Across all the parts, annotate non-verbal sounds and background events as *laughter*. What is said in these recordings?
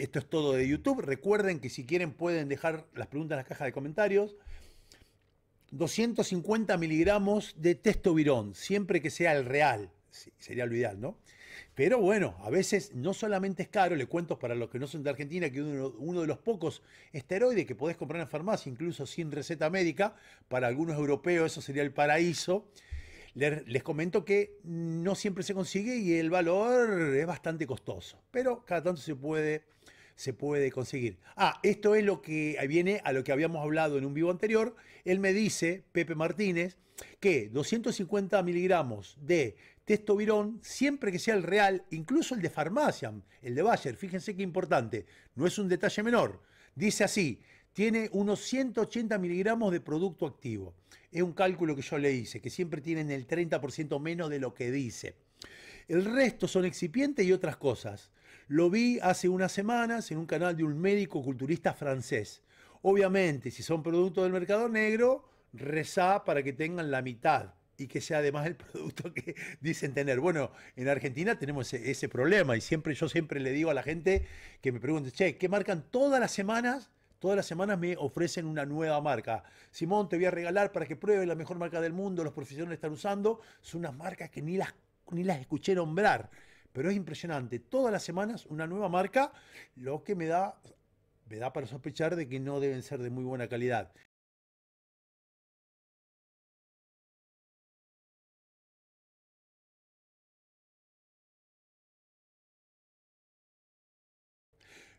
Esto es todo de YouTube. Recuerden que si quieren pueden dejar las preguntas en la caja de comentarios. 250 miligramos de testovirón, siempre que sea el real. sería lo ideal, ¿no? Pero bueno, a veces no solamente es caro, le cuento para los que no son de Argentina que uno, de los pocos esteroides que podés comprar en farmacia, incluso sin receta médica, para algunos europeos eso sería el paraíso. Les, les comento que no siempre se consigue y el valor es bastante costoso, pero cada tanto se puede se puede conseguir. Ah, esto es lo que viene a lo que habíamos hablado en un vivo anterior. Él me dice, Pepe Martínez, que 250 miligramos de testovirón, siempre que sea el real, incluso el de farmacia, el de Bayer, fíjense qué importante, no es un detalle menor. Dice así, tiene unos 180 miligramos de producto activo. Es un cálculo que yo le hice, que siempre tienen el 30% menos de lo que dice. El resto son excipientes y otras cosas. Lo vi hace unas semanas en un canal de un médico culturista francés. Obviamente, si son productos del mercado negro, reza para que tengan la mitad y que sea además el *laughs* producto que dicen tener. Bueno, en Argentina tenemos ese, problema y siempre yo siempre le digo a la gente que me pregunte, che, ¿qué marcan todas las semanas? Todas las semanas me ofrecen una nueva marca. Simón, te voy a regalar para que pruebes la mejor marca del mundo, los profesionales están usando. Son unas marcas que ni las, ni las escuché nombrar. Pero es impresionante, todas las semanas una nueva marca, lo que me da, me da para sospechar de que no deben ser de muy buena calidad.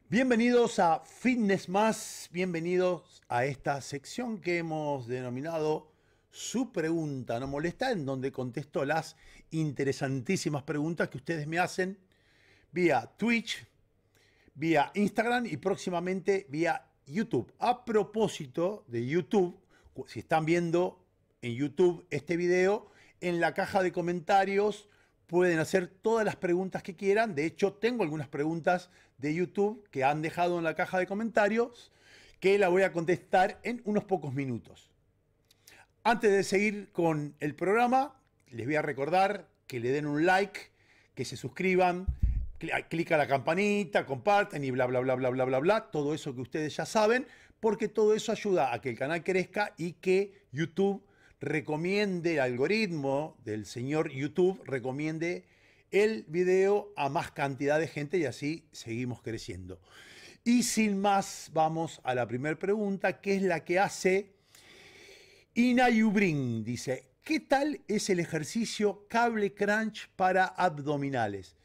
Bienvenidos a Fitness Más, bienvenidos a esta sección que hemos denominado su pregunta no molesta, en donde contesto las interesantísimas preguntas que ustedes me hacen vía Twitch, vía Instagram y próximamente vía YouTube. A propósito de YouTube, si están viendo en YouTube este video, en la caja de comentarios pueden hacer todas las preguntas que quieran. De hecho, tengo algunas preguntas de YouTube que han dejado en la caja de comentarios que la voy a contestar en unos pocos minutos. Antes de seguir con el programa, les voy a recordar que le den un like, que se suscriban, ah, clic a la campanita, comparten y bla, bla, bla, bla, bla, bla, bla. Todo eso que ustedes ya saben, porque todo eso ayuda a que el canal crezca y que YouTube recomiende, el algoritmo del señor YouTube recomiende el video a más cantidad de gente y así seguimos creciendo. Y sin más, vamos a la primera pregunta, que es la que hace Yubrin dice, ¿qué tal es el ejercicio cable crunch para abdominales?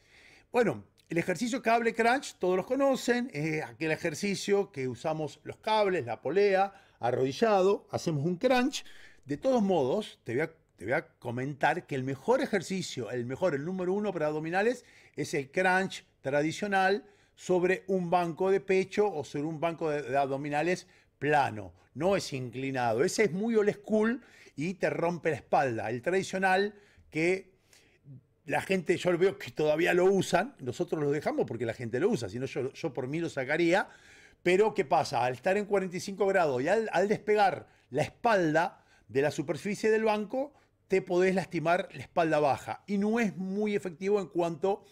Bueno, el ejercicio cable crunch, todos los conocen, es aquel ejercicio que usamos los cables, la polea, arrodillado, hacemos un crunch. De todos modos, te voy a, comentar que el mejor ejercicio, el mejor, el número uno para abdominales, es el crunch tradicional sobre un banco de pecho o sobre un banco de abdominales plano, no es inclinado. Ese es muy old school y te rompe la espalda. El tradicional que la gente, yo lo veo que todavía lo usan, nosotros lo dejamos porque la gente lo usa, si no yo, yo, por mí lo sacaría, pero ¿qué pasa? Al estar en 45 grados y al, despegar la espalda de la superficie del banco, te podés lastimar la espalda baja y no es muy efectivo en cuanto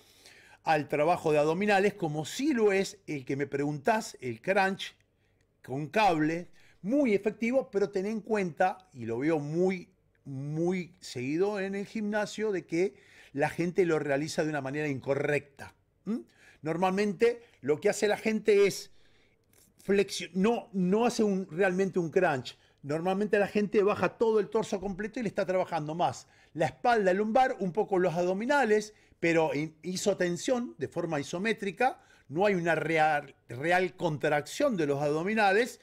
al trabajo de abdominales, como sí lo es el que me preguntás, el crunch, con cable, muy efectivo, pero ten en cuenta, y lo veo muy, muy seguido en el gimnasio, de que la gente lo realiza de una manera incorrecta. Normalmente lo que hace la gente es flexión, no, hace realmente un crunch. Normalmente la gente baja todo el torso completo y le está trabajando más la espalda, el lumbar, un poco los abdominales, pero hizo tensión de forma isométrica no hay una real, contracción de los abdominales,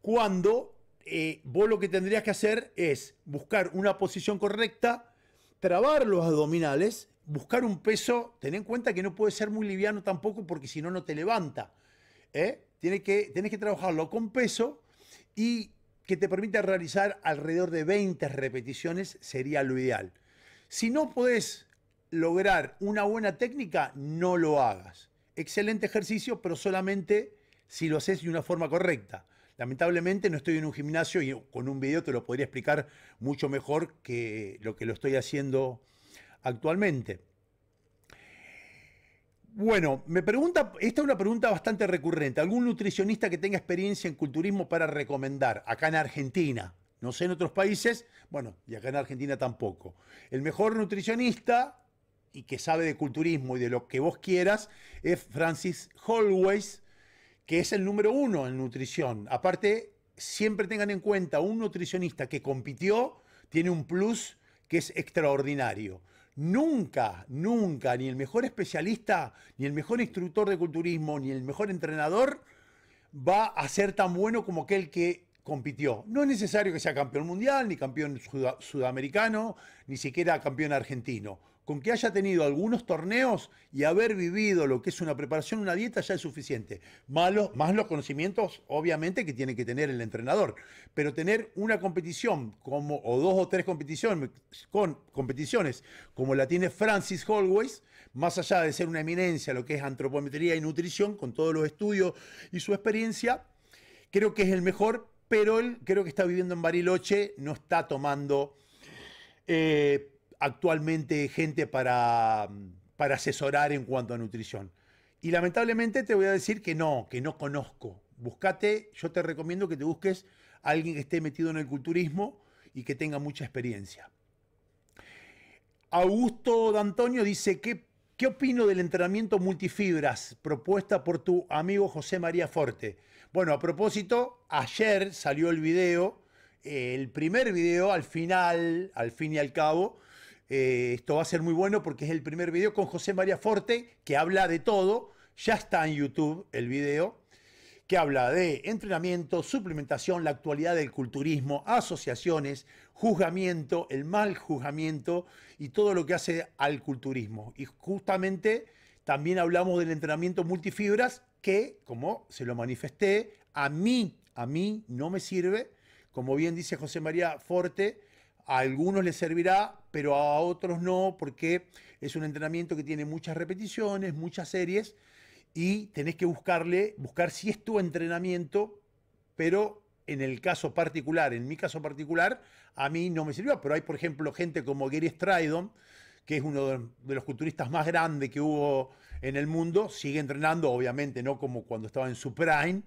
cuando eh, vos lo que tendrías que hacer es buscar una posición correcta, trabar los abdominales, buscar un peso, ten en cuenta que no puede ser muy liviano tampoco porque si no, no te levanta. ¿eh? que, tienes que trabajarlo con peso y que te permita realizar alrededor de 20 repeticiones sería lo ideal. Si no podés lograr una buena técnica, no lo hagas excelente ejercicio, pero solamente si lo haces de una forma correcta. Lamentablemente no estoy en un gimnasio y con un video te lo podría explicar mucho mejor que lo que lo estoy haciendo actualmente. Bueno, me pregunta, esta es una pregunta bastante recurrente. ¿Algún nutricionista que tenga experiencia en culturismo para recomendar? Acá en Argentina, no sé en otros países, bueno, y acá en Argentina tampoco. El mejor nutricionista y que sabe de culturismo y de lo que vos quieras es Francis Holways, que es el número uno en nutrición. Aparte, siempre tengan en cuenta, un nutricionista que compitió tiene un plus que es extraordinario. Nunca, nunca, ni el mejor especialista, ni el mejor instructor de culturismo, ni el mejor entrenador va a ser tan bueno como aquel que compitió. No es necesario que sea campeón mundial, ni campeón sudamericano, ni siquiera campeón argentino con que haya tenido algunos torneos y haber vivido lo que es una preparación, una dieta, ya es suficiente. más los conocimientos, obviamente, que tiene que tener el entrenador. Pero tener una competición como, o dos o tres competiciones, con competiciones como la tiene Francis Holways, más allá de ser una eminencia, lo que es antropometría y nutrición, con todos los estudios y su experiencia, creo que es el mejor, pero él creo que está viviendo en Bariloche, no está tomando. Eh, actualmente gente para, asesorar en cuanto a nutrición. Y lamentablemente te voy a decir que no, que no conozco. búscate yo te recomiendo que te busques a alguien que esté metido en el culturismo y que tenga mucha experiencia. Augusto D'Antonio dice, ¿qué, ¿qué opino del entrenamiento multifibras propuesta por tu amigo José María Forte? Bueno, a propósito, ayer salió el video, el primer video al final, al fin y al cabo, eh, esto va a ser muy bueno porque es el primer video con José María Forte, que habla de todo. Ya está en YouTube el video, que habla de entrenamiento, suplementación, la actualidad del culturismo, asociaciones, juzgamiento, el mal juzgamiento y todo lo que hace al culturismo. Y justamente también hablamos del entrenamiento multifibras que, como se lo manifesté, a mí, a mí no me sirve. Como bien dice José María Forte, a algunos les servirá, pero a otros no, porque es un entrenamiento que tiene muchas repeticiones, muchas series, y tenés que buscarle, buscar si es tu entrenamiento, pero en el caso particular, en mi caso particular, a mí no me sirvió, pero hay, por ejemplo, gente como Gary Stridon, que es uno de los culturistas más grandes que hubo en el mundo, sigue entrenando, obviamente no como cuando estaba en su prime,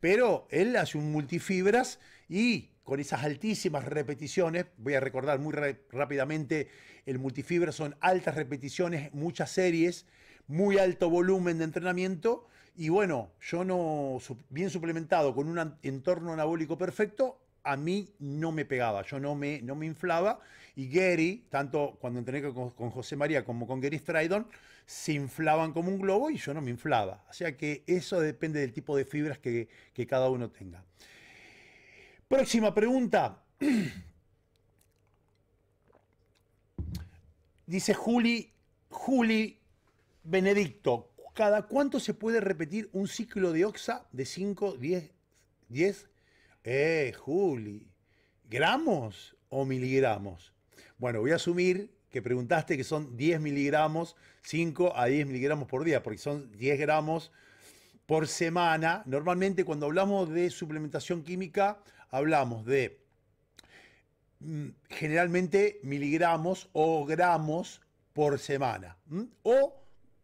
pero él hace un multifibras y con esas altísimas repeticiones. Voy a recordar muy rápidamente, el multifibra son altas repeticiones, muchas series, muy alto volumen de entrenamiento. Y bueno, yo no, bien suplementado con un entorno anabólico perfecto, a mí no me pegaba, yo no me, no me inflaba. Y Gary, tanto cuando entrené con, José María como con Gary Stridon, se inflaban como un globo y yo no me inflaba. O sea que eso depende del tipo de fibras que, que cada uno tenga. Próxima pregunta. Dice Juli, Juli Benedicto, ¿cada cuánto se puede repetir un ciclo de OXA de 5, 10, 10? Eh, Juli, ¿gramos o miligramos? Bueno, voy a asumir que preguntaste que son 10 miligramos, 5 a 10 miligramos por día, porque son 10 gramos por semana. Normalmente cuando hablamos de suplementación química, hablamos de mm, generalmente miligramos o gramos por semana o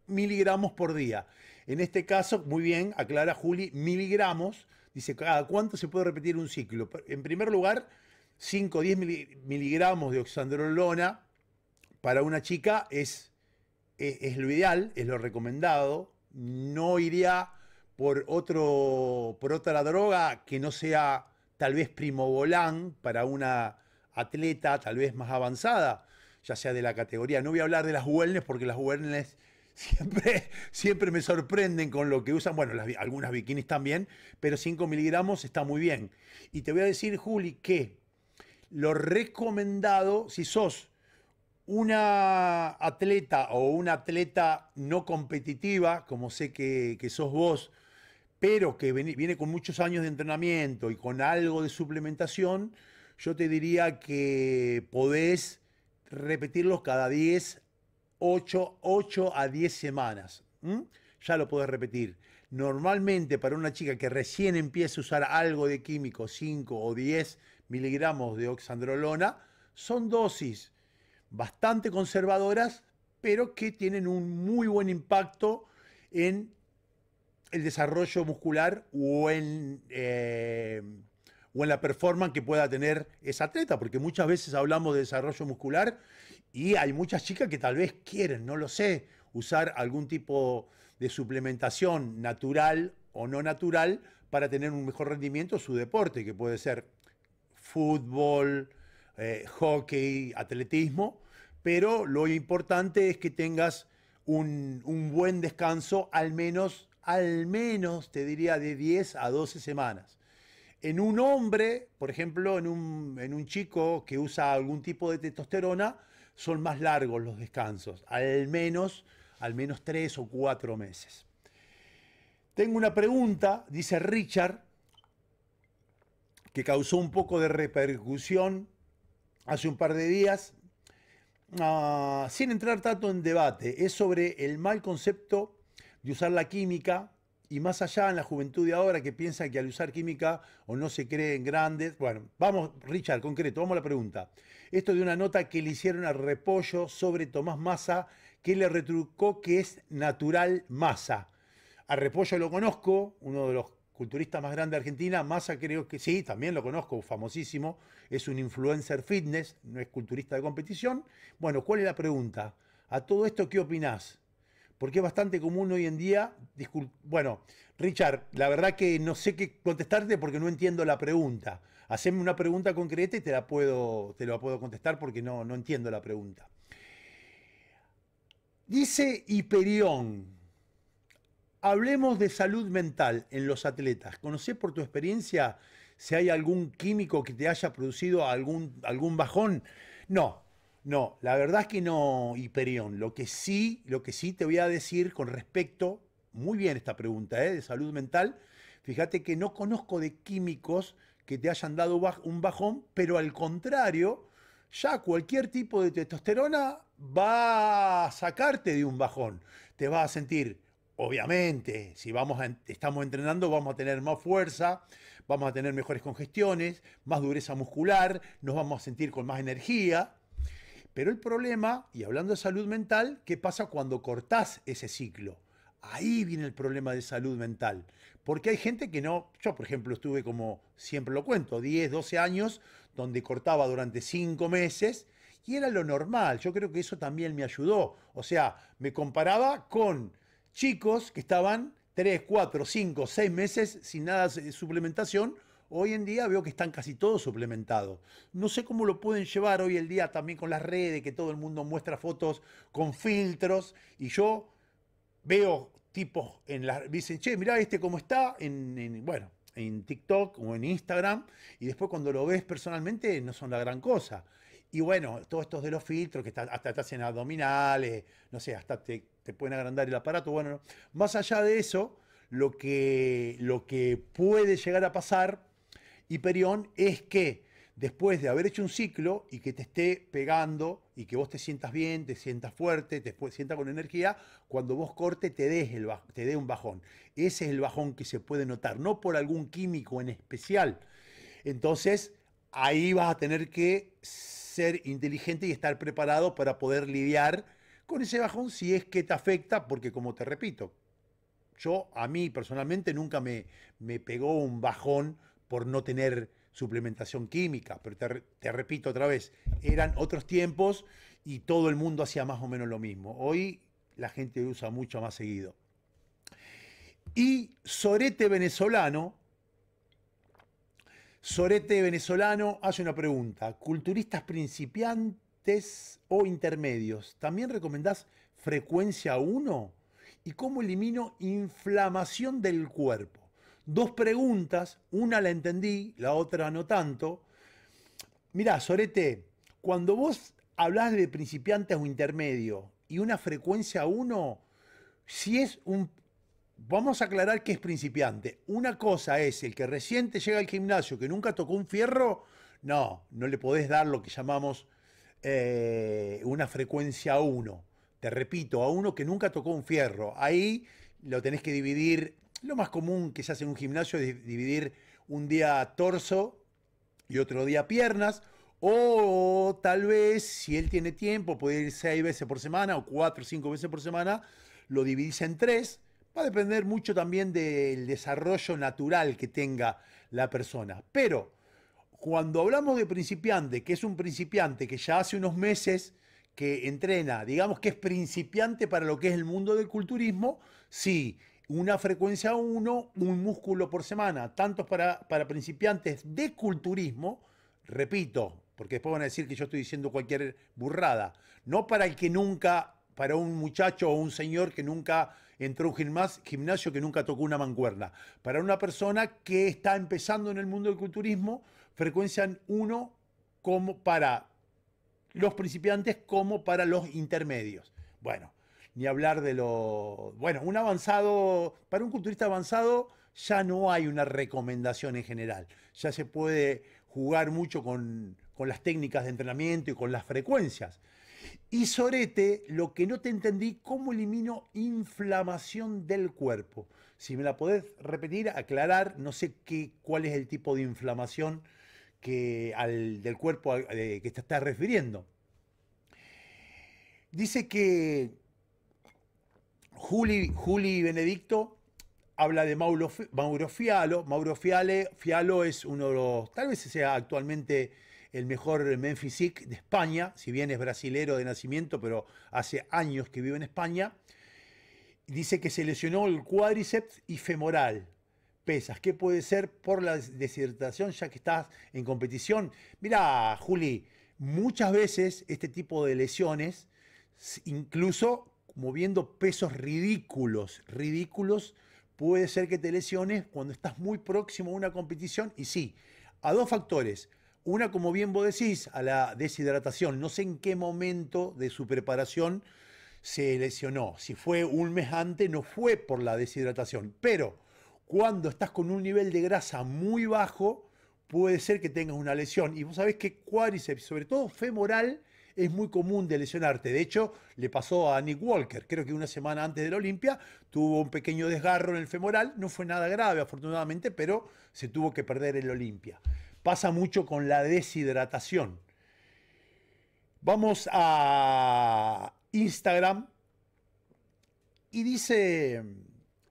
miligramos por día. En este caso, muy bien, aclara Juli, miligramos, dice, ¿cada cuánto se puede repetir un ciclo? En primer lugar, 5 o 10 miligramos de oxandrolona para una chica es, e, es, lo ideal, es lo recomendado, no iría por, otro, por otra droga que no sea tal vez primo volán para una atleta tal vez más avanzada, ya sea de la categoría. No voy a hablar de las wellness porque las wellness *laughs* siempre, siempre me sorprenden con lo que usan. Bueno, algunas bikinis también, pero 5 miligramos está muy bien. Y te voy a decir, Juli, que lo recomendado, si sos una atleta o una atleta no competitiva, como sé que, que sos vos, pero que viene con muchos años de entrenamiento y con algo de suplementación, yo te diría que podés repetirlos cada 10, 8, a 10 semanas. Ya lo podés repetir. Normalmente para una chica que recién empieza a usar algo de químico, 5 o 10 miligramos de oxandrolona, son dosis bastante conservadoras, pero que tienen un muy buen impacto en el desarrollo muscular o en, eh, o en la performance que pueda tener esa atleta, porque muchas veces hablamos de desarrollo muscular y hay muchas chicas que tal vez quieren, no lo sé, usar algún tipo de suplementación natural o no natural para tener un mejor rendimiento su deporte, que puede ser fútbol, eh, hockey, atletismo, pero lo importante es que tengas un, un buen descanso al menos al menos, te diría, de 10 a 12 semanas. En un hombre, por ejemplo, en un, chico que usa algún tipo de testosterona, son más largos los descansos, al menos, al menos 3 o 4 meses. Tengo una pregunta, dice Richard, que causó un poco de repercusión hace un par de días, ah, sin entrar tanto en debate, es sobre el mal concepto de usar la química, y más allá en la juventud de ahora que piensa que al usar química o no se creen grandes. Bueno, vamos, Richard, concreto, vamos a la pregunta. Esto de una nota que le hicieron a Repollo sobre Tomás Massa, que le retrucó que es natural Massa. A Repollo lo conozco, uno de los culturistas más grandes de Argentina. Massa creo que sí, también lo conozco, famosísimo. Es un influencer fitness, no es culturista de competición. Bueno, ¿cuál es la pregunta? A todo esto, ¿qué opinás? porque es bastante común hoy en día. Bueno, Richard, la verdad que no sé qué contestarte porque no entiendo la pregunta. Haceme una pregunta concreta y te la puedo, te puedo contestar porque no, no entiendo la pregunta. Dice Hiperión, hablemos de salud mental en los atletas. ¿Conocés por tu experiencia si hay algún químico que te haya producido algún, algún bajón? No, no, la verdad es que no, Hiperión. Lo que sí, lo que sí te voy a decir con respecto, muy bien esta pregunta, ¿eh? de salud mental. Fíjate que no conozco de químicos que te hayan dado un bajón, pero al contrario, ya cualquier tipo de testosterona va a sacarte de un bajón. Te vas a sentir, obviamente, si vamos estamos entrenando, vamos a tener más fuerza, vamos a tener mejores congestiones, más dureza muscular, nos vamos a sentir con más energía. Pero el problema, y hablando de salud mental, ¿qué pasa cuando cortás ese ciclo? Ahí viene el problema de salud mental. Porque hay gente que no, yo por ejemplo estuve como siempre lo cuento, 10, 12 años, donde cortaba durante 5 meses y era lo normal. Yo creo que eso también me ayudó. O sea, me comparaba con chicos que estaban 3, 4, 5, 6 meses sin nada de suplementación Hoy en día veo que están casi todos suplementados. No sé cómo lo pueden llevar hoy en día también con las redes, que todo el mundo muestra fotos con filtros. Y yo veo tipos en las. Dicen, che, mirá este cómo está. En, bueno, en TikTok o en Instagram. Y después cuando lo ves personalmente, no son la gran cosa. Y bueno, todos estos de los filtros, que hasta te hacen abdominales, no sé, hasta te, pueden agrandar el aparato. Bueno, más allá de eso, lo que, lo que puede llegar a pasar Hiperión es que después de haber hecho un ciclo y que te esté pegando y que vos te sientas bien, te sientas fuerte, te sientas con energía, cuando vos corte te des te dé un bajón. Ese es el bajón que se puede notar, no por algún químico en especial. Entonces, ahí vas a tener que ser inteligente y estar preparado para poder lidiar con ese bajón si es que te afecta, porque como te repito, yo a mí personalmente nunca me, me pegó un bajón por no tener suplementación química, pero te, repito otra vez, eran otros tiempos y todo el mundo hacía más o menos lo mismo. Hoy la gente usa mucho más seguido. Y Sorete venezolano, Sorete venezolano hace una pregunta, culturistas principiantes o intermedios, ¿también recomendás frecuencia 1? ¿Y cómo elimino inflamación del cuerpo? dos preguntas, una la entendí, la otra no tanto. Mirá, Sorete, cuando vos hablas de principiantes o intermedio y una frecuencia 1, si es un... Vamos a aclarar que es principiante. Una cosa es el que reciente llega al gimnasio, que nunca tocó un fierro, no, no le podés dar lo que llamamos eh, una frecuencia 1. Te repito, a uno que nunca tocó un fierro. Ahí lo tenés que dividir lo más común que se hace en un gimnasio es dividir un día torso y otro día piernas. O tal vez, si él tiene tiempo, puede ir seis veces por semana o cuatro o cinco veces por semana, lo dividís en tres. Va a depender mucho también del desarrollo natural que tenga la persona. Pero cuando hablamos de principiante, que es un principiante que ya hace unos meses que entrena, digamos que es principiante para lo que es el mundo del culturismo, sí, una frecuencia 1, un músculo por semana, tanto para, para principiantes de culturismo, repito, porque después van a decir que yo estoy diciendo cualquier burrada, no para el que nunca, para un muchacho o un señor que nunca entró a un gimnasio, que nunca tocó una mancuerna, para una persona que está empezando en el mundo del culturismo, frecuencia 1 como para los principiantes como para los intermedios. Bueno, ni hablar de lo... Bueno, un avanzado, para un culturista avanzado ya no hay una recomendación en general, ya se puede jugar mucho con, las técnicas de entrenamiento y con las frecuencias. Y sorete, lo que no te entendí, ¿cómo elimino inflamación del cuerpo? Si me la podés repetir, aclarar, no sé qué, cuál es el tipo de inflamación que al, del cuerpo eh, que te estás refiriendo. Dice que Juli, Juli Benedicto habla de Mauro, Mauro Fialo. Mauro Fialo es uno de los, tal vez sea actualmente el mejor Memphisic de España, si bien es brasilero de nacimiento, pero hace años que vive en España. Dice que se lesionó el cuádriceps y femoral. Pesas, ¿qué puede ser por la deshidratación ya que estás en competición? Mira, Juli, muchas veces este tipo de lesiones, incluso moviendo pesos ridículos, ridículos, puede ser que te lesiones cuando estás muy próximo a una competición. Y sí, a dos factores. Una, como bien vos decís, a la deshidratación. No sé en qué momento de su preparación se lesionó. Si fue un mes antes, no fue por la deshidratación. Pero cuando estás con un nivel de grasa muy bajo, puede ser que tengas una lesión. Y vos sabés que cuádriceps, sobre todo femoral, es muy común de lesionarte. De hecho, le pasó a Nick Walker, creo que una semana antes del Olimpia, tuvo un pequeño desgarro en el femoral, no fue nada grave afortunadamente, pero se tuvo que perder el Olimpia. Pasa mucho con la deshidratación. Vamos a Instagram y dice,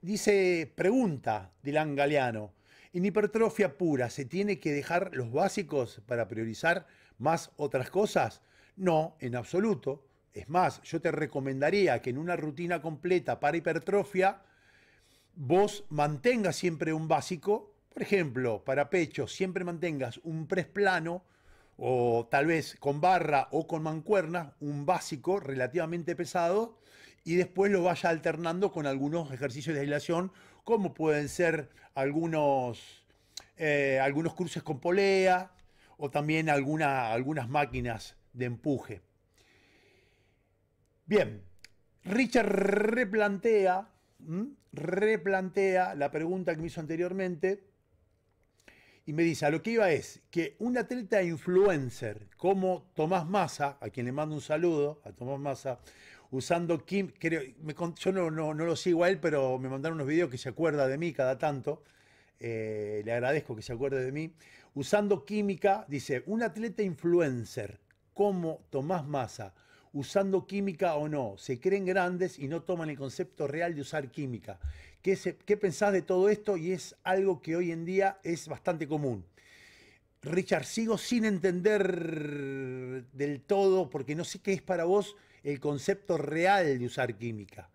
dice pregunta Dylan Galeano. En hipertrofia pura, ¿se tiene que dejar los básicos para priorizar más otras cosas? No, en absoluto. Es más, yo te recomendaría que en una rutina completa para hipertrofia, vos mantengas siempre un básico. Por ejemplo, para pecho, siempre mantengas un press plano o tal vez con barra o con mancuerna, un básico relativamente pesado, y después lo vaya alternando con algunos ejercicios de aislación, como pueden ser algunos, eh, algunos cruces con polea o también algunas máquinas de empuje. Bien, Richard replantea, replantea la pregunta que me hizo anteriormente y me dice, a lo que iba es que un atleta influencer como Tomás Massa, a quien le mando un saludo, a Tomás Massa, usando Kim, yo no, lo sigo a él, pero me mandaron unos videos que se acuerda de mí cada tanto, eh, le agradezco que se acuerde de mí, usando química, dice, un atleta influencer ¿Cómo Tomás masa? usando química o no. Se creen grandes y no toman el concepto real de usar química. ¿Qué, pensás de todo esto? Y es algo que hoy en día es bastante común. Richard, sigo sin entender del todo, porque no sé qué es para vos el concepto real de usar química.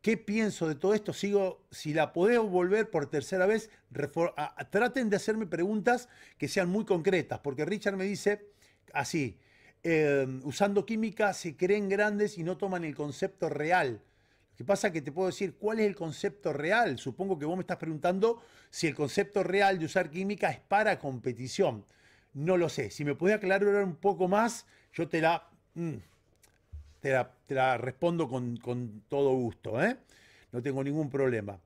¿Qué pienso de todo esto? Sigo, si la puedo volver por tercera vez, traten de hacerme preguntas que sean muy concretas, porque Richard me dice así, Em, usando química se creen grandes y no toman el concepto real. Lo que pasa es que te puedo decir cuál es el concepto real. Supongo que vos me estás preguntando si el concepto real de usar química es para competición. No lo sé. Si me podés aclarar un poco más, yo te la, mm, te la, respondo con, todo gusto. ¿eh? No tengo ningún problema.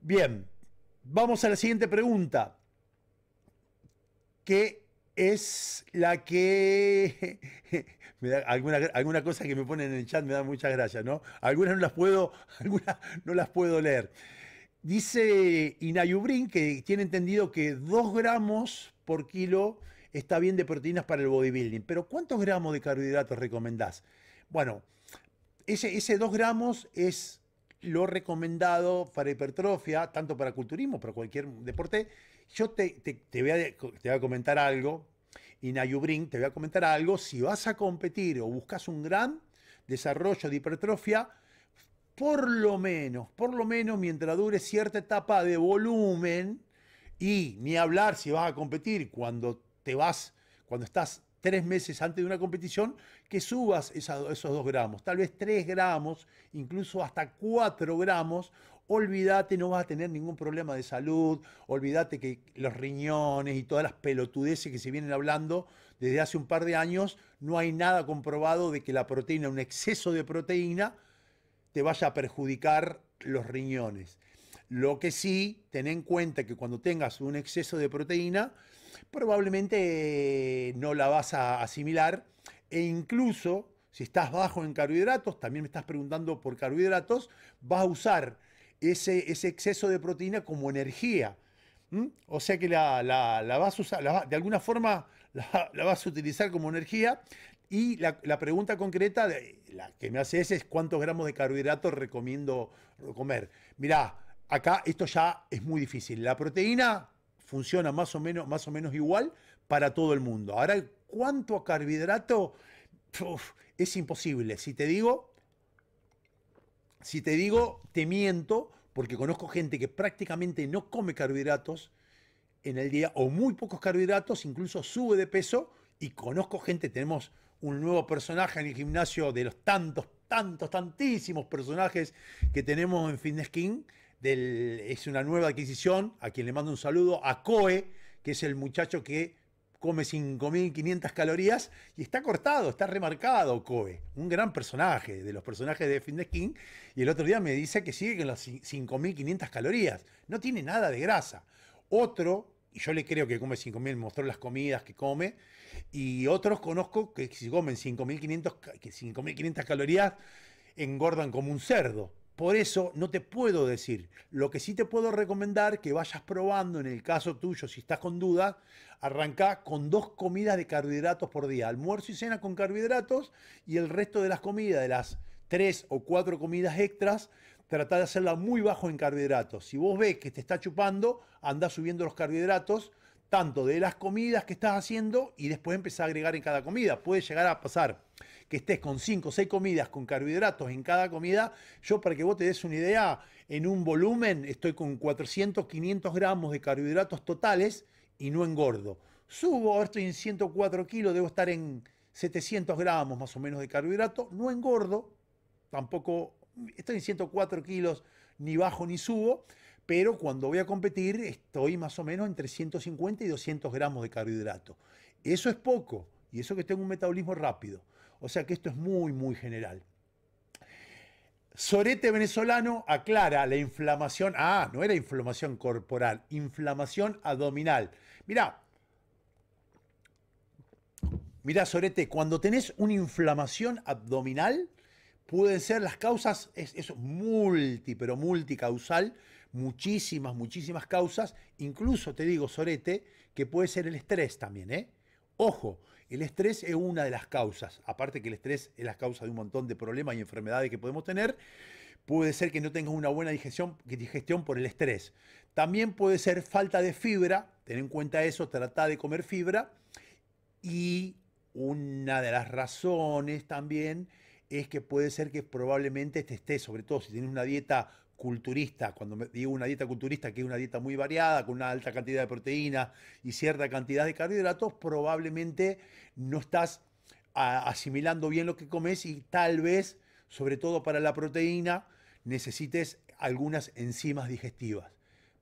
Bien, vamos a la siguiente pregunta. ¿qué es la que *laughs* da alguna, alguna cosa que me ponen en el chat me da muchas gracias, ¿no? Algunas no las puedo, *laughs* algunas no las puedo leer. Dice Inayubrin que tiene entendido que 2 gramos por kilo está bien de proteínas para el bodybuilding, pero ¿cuántos gramos de carbohidratos recomendás? Bueno, ese, ese 2 gramos es lo recomendado para hipertrofia, tanto para culturismo, para cualquier deporte, yo te, te, voy a, comentar algo, y Nayubrin, te voy a comentar algo. Si vas a competir o buscas un gran desarrollo de hipertrofia, por lo menos, por lo menos mientras dure cierta etapa de volumen, y ni hablar si vas a competir cuando te vas, cuando estás tres meses antes de una competición, que subas esos dos gramos, tal vez tres gramos, incluso hasta cuatro gramos, olvídate, no vas a tener ningún problema de salud, olvídate que los riñones y todas las pelotudeces que se vienen hablando desde hace un par de años, no hay nada comprobado de que la proteína, un exceso de proteína, te vaya a perjudicar los riñones. Lo que sí, ten en cuenta que cuando tengas un exceso de proteína, probablemente eh, no la vas a asimilar e incluso si estás bajo en carbohidratos, también me estás preguntando por carbohidratos, vas a usar ese, exceso de proteína como energía. O sea que la, vas a usar, de alguna forma la, vas a utilizar como energía. Y la, pregunta concreta la que me hace es cuántos gramos de carbohidratos recomiendo comer. Mirá, acá esto ya es muy difícil. La proteína funciona más o menos, más o menos igual para todo el mundo. Ahora, ¿cuánto carbohidrato? es imposible. Si te digo, si te digo, te miento, porque conozco gente que prácticamente no come carbohidratos en el día o muy pocos carbohidratos, incluso sube de peso y conozco gente, tenemos un nuevo personaje en el gimnasio de los tantos, tantos, tantísimos personajes que tenemos en Fitness King. es una nueva adquisición, a quien le mando un saludo, a Coe, que es el muchacho que come 5.500 calorías y está cortado, está remarcado Kobe, un gran personaje de los personajes de the King. Y el otro día me dice que sigue con las 5.500 calorías, no tiene nada de grasa. Otro, y yo le creo que come 5.000, mostró las comidas que come, y otros conozco que si comen 5.500 calorías engordan como un cerdo. Por eso no te puedo decir. Lo que sí te puedo recomendar que vayas probando, en el caso tuyo, si estás con duda, arranca con dos comidas de carbohidratos por día. Almuerzo y cena con carbohidratos y el resto de las comidas, de las tres o cuatro comidas extras, trata de hacerla muy bajo en carbohidratos. Si vos ves que te está chupando, anda subiendo los carbohidratos, tanto de las comidas que estás haciendo y después empieza a agregar en cada comida. Puede llegar a pasar que estés con 5 o 6 comidas con carbohidratos en cada comida, yo para que vos te des una idea, en un volumen estoy con 400, 500 gramos de carbohidratos totales y no engordo. Subo, ahora estoy en 104 kilos, debo estar en 700 gramos más o menos de carbohidrato, no engordo, tampoco estoy en 104 kilos, ni bajo ni subo, pero cuando voy a competir estoy más o menos entre 150 y 200 gramos de carbohidrato. Eso es poco, y eso que tengo un metabolismo rápido. O sea que esto es muy, muy general. Sorete venezolano aclara la inflamación, ah, no era inflamación corporal, inflamación abdominal. Mirá, mirá Sorete, cuando tenés una inflamación abdominal, pueden ser las causas, eso es multi, pero multicausal, muchísimas, muchísimas causas, incluso te digo, Sorete, que puede ser el estrés también, ¿eh? Ojo, el estrés es una de las causas, aparte que el estrés es la causa de un montón de problemas y enfermedades que podemos tener, puede ser que no tengas una buena digestión, digestión por el estrés. También puede ser falta de fibra, ten en cuenta eso, trata de comer fibra. Y una de las razones también es que puede ser que probablemente te estés, sobre todo si tienes una dieta culturista, cuando digo una dieta culturista, que es una dieta muy variada, con una alta cantidad de proteína y cierta cantidad de carbohidratos, probablemente no estás asimilando bien lo que comes y tal vez, sobre todo para la proteína, necesites algunas enzimas digestivas.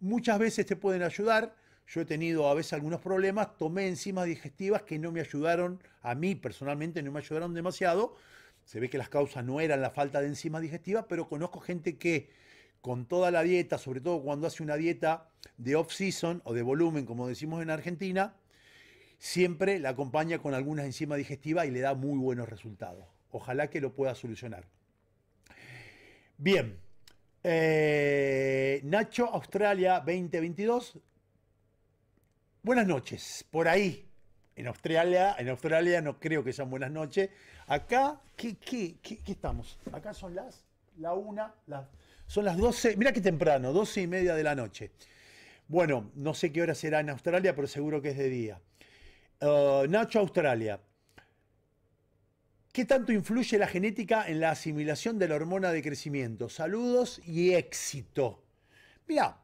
Muchas veces te pueden ayudar. Yo he tenido a veces algunos problemas, tomé enzimas digestivas que no me ayudaron, a mí personalmente no me ayudaron demasiado. Se ve que las causas no eran la falta de enzimas digestivas, pero conozco gente que con toda la dieta, sobre todo cuando hace una dieta de off-season o de volumen, como decimos en Argentina, siempre la acompaña con algunas enzimas digestivas y le da muy buenos resultados. Ojalá que lo pueda solucionar. Bien, eh, Nacho Australia 2022. Buenas noches, por ahí. En Australia, en Australia no creo que sean buenas noches. Acá, qué estamos? Acá son las, la una, las son las 12, mira qué temprano, 12 y media de la noche. Bueno, no sé qué hora será en Australia, pero seguro que es de día. Eh, Nacho, Australia. ¿Qué tanto influye la genética en la asimilación de la hormona de crecimiento? Saludos y éxito. Mira,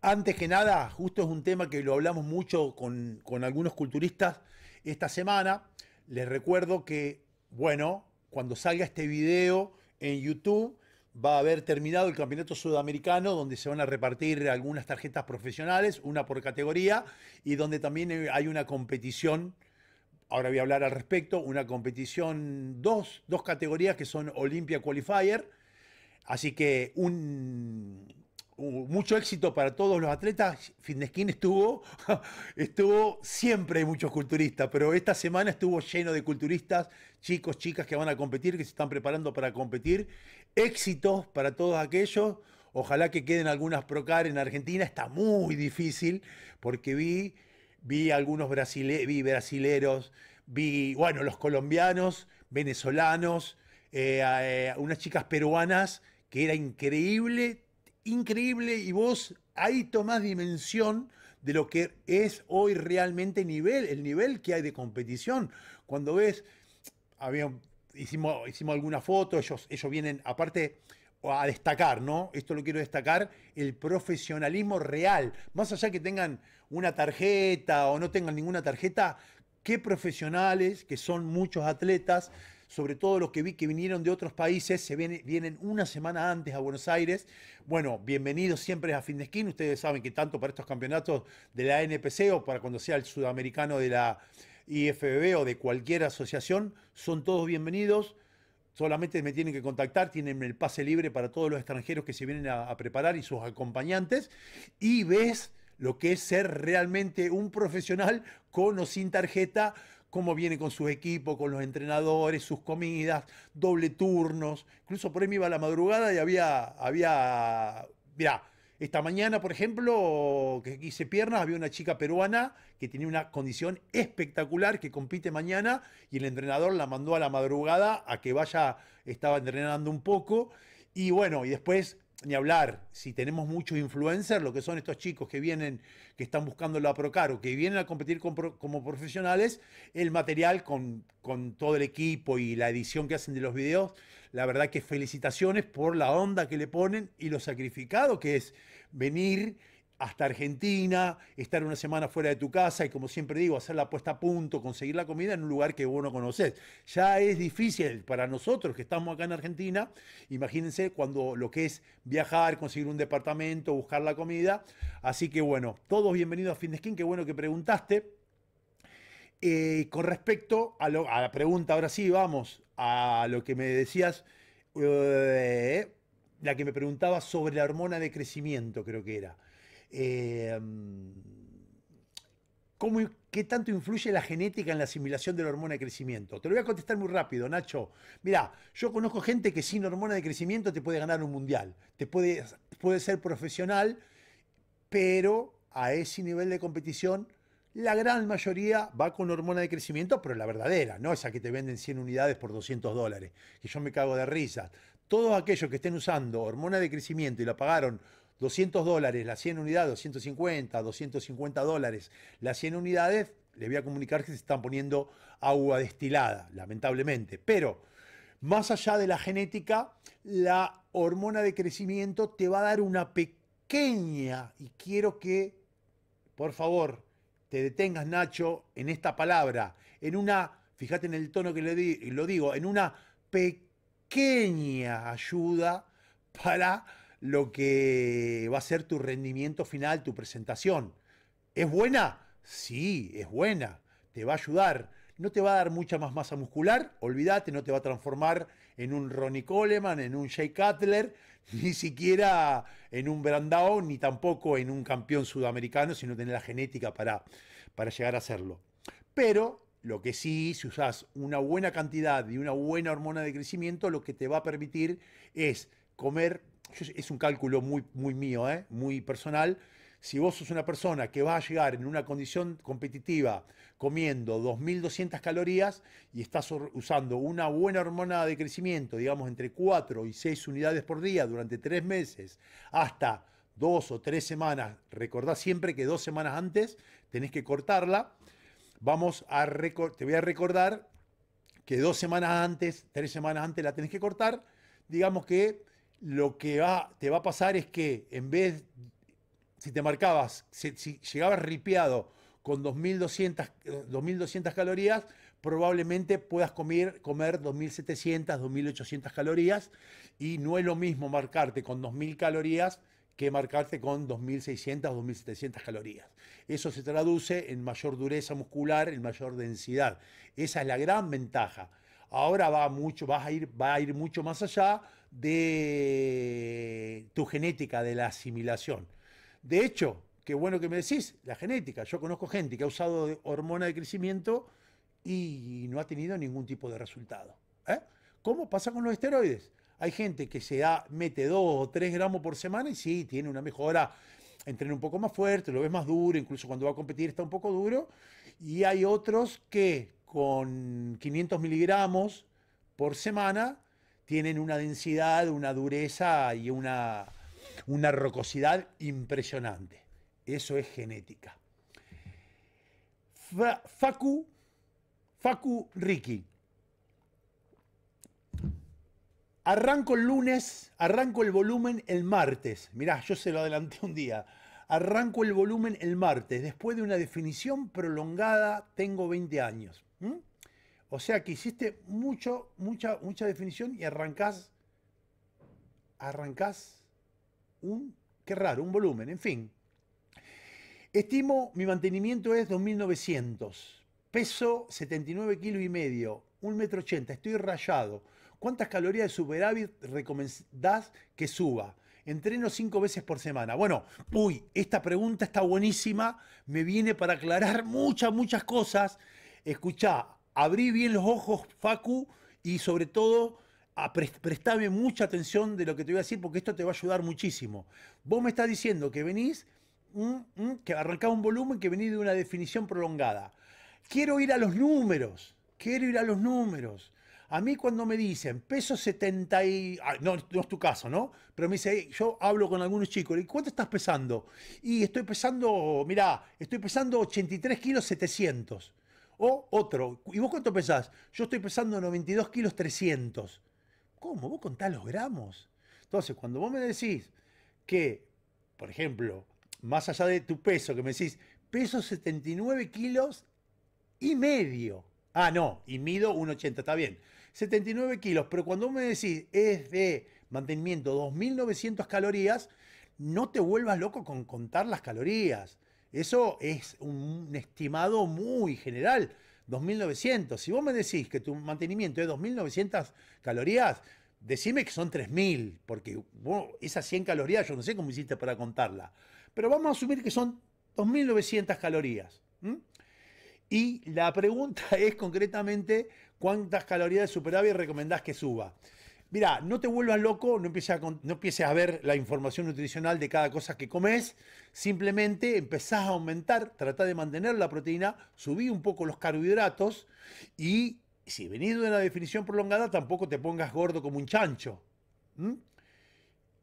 antes que nada, justo es un tema que lo hablamos mucho con, con algunos culturistas esta semana. Les recuerdo que, bueno, cuando salga este video, en YouTube va a haber terminado el campeonato sudamericano, donde se van a repartir algunas tarjetas profesionales, una por categoría, y donde también eh, hay una competición. Ahora voy a hablar al respecto, una competición, dos, categorías que son Olympia Qualifier. Así que un, mucho éxito para todos los atletas. Fitnesskin estuvo, *laughs* estuvo siempre hay muchos culturistas, pero esta semana estuvo lleno de culturistas, chicos, chicas que van a competir, que se están preparando para competir. Éxitos para todos aquellos. Ojalá que queden algunas procar en Argentina. Está muy difícil porque vi, vi algunos brasile vi brasileros, vi, bueno, los colombianos, venezolanos, eh, eh, unas chicas peruanas que era increíble increíble y vos ahí tomás dimensión de lo que es hoy realmente nivel, el nivel que hay de competición. Cuando ves, hicimos, hicimos alguna foto, ellos, ellos vienen, aparte, a destacar, ¿no? Esto lo quiero destacar, el profesionalismo real. Más allá que tengan una tarjeta o no tengan ninguna tarjeta, qué profesionales, que son muchos atletas, sobre todo los que vi que vinieron de otros países, se vienen una semana antes a Buenos Aires. Bueno, bienvenidos siempre a Fin de Ustedes saben que tanto para estos campeonatos de la NPC o para cuando sea el sudamericano de la IFBB o de cualquier asociación, son todos bienvenidos. Solamente me tienen que contactar, tienen el pase libre para todos los extranjeros que se vienen a preparar y sus acompañantes. Y ves lo que es ser realmente un profesional con o sin tarjeta, cómo viene con sus equipos, con los entrenadores, sus comidas, doble turnos. Incluso por ahí me iba a la madrugada y había, había, mirá, esta mañana, por ejemplo, que hice piernas, había una chica peruana que tenía una condición espectacular, que compite mañana, y el entrenador la mandó a la madrugada a que vaya, estaba entrenando un poco. Y bueno, y después ni hablar, si tenemos muchos influencers, lo que son estos chicos que vienen, que están buscando la o que vienen a competir como profesionales, el material con, con todo el equipo y la edición que hacen de los videos, la verdad que felicitaciones por la onda que le ponen y lo sacrificado que es venir hasta Argentina, estar una semana fuera de tu casa y como siempre digo, hacer la puesta a punto, conseguir la comida en un lugar que vos no conocés. Ya es difícil para nosotros que estamos acá en Argentina, imagínense cuando lo que es viajar, conseguir un departamento, buscar la comida. Así que bueno, todos bienvenidos a Fin qué bueno que preguntaste. Eh, con respecto a, la pregunta, ahora sí, vamos, a lo que me decías, eh, la que me preguntaba sobre la hormona de crecimiento, creo que era. Eh, mm, ¿cómo, ¿qué tanto influye la genética en la asimilación de la hormona de crecimiento? Te lo voy a contestar muy rápido, Nacho. Mira, yo conozco gente que sin hormona de crecimiento te puede ganar un mundial, te puede, puede ser profesional, pero a ese nivel de competición... La gran mayoría va con hormona de crecimiento, pero la verdadera, no esa que te venden 100 unidades por 200 dólares, que yo me cago de risa. Todos aquellos que estén usando hormona de crecimiento y la pagaron 200 dólares, las 100 unidades, 250, 250 dólares, las 100 unidades, les voy a comunicar que se están poniendo agua destilada, lamentablemente. Pero más allá de la genética, la hormona de crecimiento te va a dar una pequeña, y quiero que, por favor, te detengas, Nacho, en esta palabra, en una, fíjate en el tono que le di, lo digo, en una pequeña ayuda para lo que va a ser tu rendimiento final, tu presentación. ¿Es buena? Sí, es buena. Te va a ayudar. No te va a dar mucha más masa muscular, olvídate, no te va a transformar en un Ronnie Coleman, en un Jay Cutler, *laughs* ni siquiera en un Brandao, ni tampoco en un campeón sudamericano, si no tenés la genética para, para llegar a hacerlo. Pero lo que sí, si usas una buena cantidad y una buena hormona de crecimiento, lo que te va a permitir es comer, es un cálculo muy, muy mío, ¿eh? muy personal, si vos sos una persona que va a llegar en una condición competitiva comiendo 2.200 calorías y estás usando una buena hormona de crecimiento, digamos entre 4 y 6 unidades por día durante 3 meses, hasta 2 o 3 semanas, recordá siempre que 2 semanas antes tenés que cortarla, vamos a te voy a recordar que 2 semanas antes, 3 semanas antes la tenés que cortar, digamos que lo que te va a pasar es que en vez, si te marcabas, si, llegabas ripeado con 2200, 2.200 calorías, probablemente puedas comer, 2.700, 2.800 calorías y no es lo mismo marcarte con 2.000 calorías que marcarte con 2.600 2.700 calorías. Eso se traduce en mayor dureza muscular, en mayor densidad. Esa es la gran ventaja. Ahora va mucho, vas a ir, va a ir mucho más allá de tu genética, de la asimilación. De hecho, qué bueno que me decís, la genética. Yo conozco gente que ha usado hormona de crecimiento y no ha tenido ningún tipo de resultado. ¿eh? ¿Cómo pasa con los esteroides? Hay gente que se mete 2 o 3 gramos por semana y sí, tiene una mejora entrena un poco más fuerte, lo ves más duro, incluso cuando va a competir está un poco duro. Y hay otros que con 500 miligramos por semana tienen una densidad, una dureza y una, una rocosidad impresionante. Eso es genética. Facu, Facu Ricky. Arranco el lunes, arranco el volumen el martes. Mirá, yo se lo adelanté un día. Arranco el volumen el martes. Después de una definición prolongada, tengo 20 años. ¿Mm? O sea que hiciste mucho, mucha, mucha definición y arrancás, un, qué raro, un volumen, en fin. Estimo, mi mantenimiento es 2.900, peso 79 kilos y medio, 1,80 m, estoy rayado. ¿Cuántas calorías de superávit recomendás que suba? Entreno cinco veces por semana. Bueno, uy, esta pregunta está buenísima, me viene para aclarar muchas, muchas cosas. Escuchá, abrí bien los ojos, Facu, y sobre todo prestame mucha atención de lo que te voy a decir porque esto te va a ayudar muchísimo. Vos me estás diciendo que venís, mm, mm, que arrancás un volumen, que venís de una definición prolongada. Quiero ir a los números, quiero ir a los números. A mí cuando me dicen peso 70 y... no, es tu caso, ¿no? Pero me dice, yo hablo con algunos chicos, ¿y cuánto estás pesando? Y estoy pesando, mirá, estoy pesando 83 kilos 700. O otro, ¿y vos cuánto pesás? Yo estoy pesando 92 kilos 300. ¿Cómo? ¿Vos contás los gramos? Entonces, cuando vos me decís que, por ejemplo, más allá de tu peso, que me decís, peso 79 kilos y medio. Ah, no, y mido 1,80, está bien. 79 kilos, pero cuando vos me decís es de mantenimiento 2.900 calorías, no te vuelvas loco con contar las calorías. Eso es un, estimado muy general, 2.900. Si vos me decís que tu mantenimiento es 2.900 calorías, decime que son 3.000, porque esas 100 calorías yo no sé cómo hiciste para contarla. Pero vamos a asumir que son 2.900 calorías. Y la pregunta *laughs* es concretamente cuántas calorías de superávit recomendás que suba mira, no te vuelvas loco, no empieces, a, ver la información nutricional de cada cosa que comes, simplemente empezás a aumentar, tratá de mantener la proteína, subí un poco los carbohidratos y si venís de una definición prolongada, tampoco te pongas gordo como un chancho.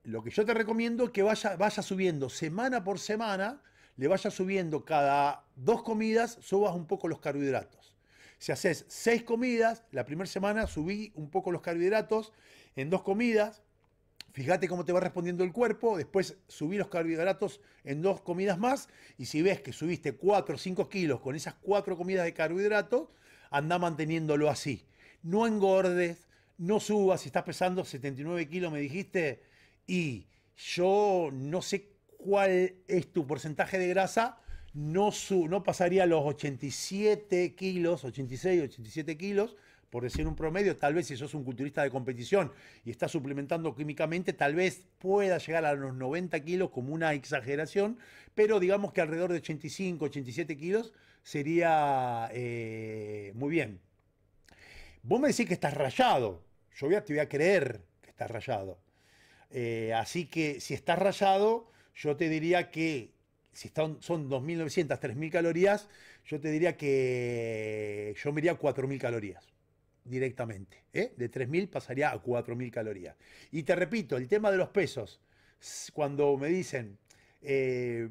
Lo que yo te recomiendo es que vaya, vaya subiendo semana por semana, le vayas subiendo cada dos comidas, subas un poco los carbohidratos. Si haces seis comidas, la primera semana subí un poco los carbohidratos en dos comidas. Fíjate cómo te va respondiendo el cuerpo, después subí los carbohidratos en dos comidas más y si ves que subiste 4 o 5 kilos con esas cuatro comidas de carbohidratos, anda manteniéndolo así. No engordes, no subas, si estás pesando 79 kilos me dijiste y yo no sé cuál es tu porcentaje de grasa, no, su, no pasaría los 87 kilos, 86, 87 kilos, por decir un promedio, tal vez si sos un culturista de competición y estás suplementando químicamente, tal vez pueda llegar a los 90 kilos como una exageración, pero digamos que alrededor de 85, 87 kilos sería eh, muy bien. Vos me decís que estás rayado, yo te voy a creer que estás rayado. Eh, así que si estás rayado, yo te diría que si son 2.900, 3.000 calorías, yo te diría que yo me iría a 4.000 calorías directamente. ¿eh? De 3.000 pasaría a 4.000 calorías. Y te repito, el tema de los pesos, cuando me dicen eh,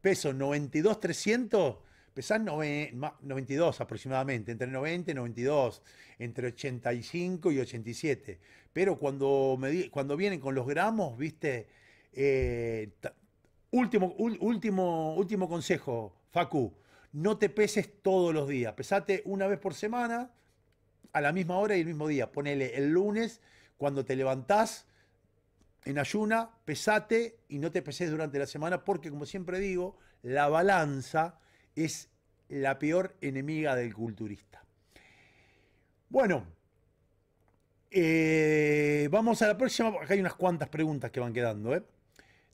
peso 300, pesan 92 aproximadamente, entre 90 y 92, entre 85 y 87. Pero cuando, me, cuando vienen con los gramos, viste, eh, Último, último, último consejo, Facu. No te peses todos los días. Pesate una vez por semana, a la misma hora y el mismo día. Ponele el lunes, cuando te levantás en ayuna, pesate y no te peses durante la semana, porque como siempre digo, la balanza es la peor enemiga del culturista. Bueno, eh, vamos a la próxima, acá hay unas cuantas preguntas que van quedando. ¿eh?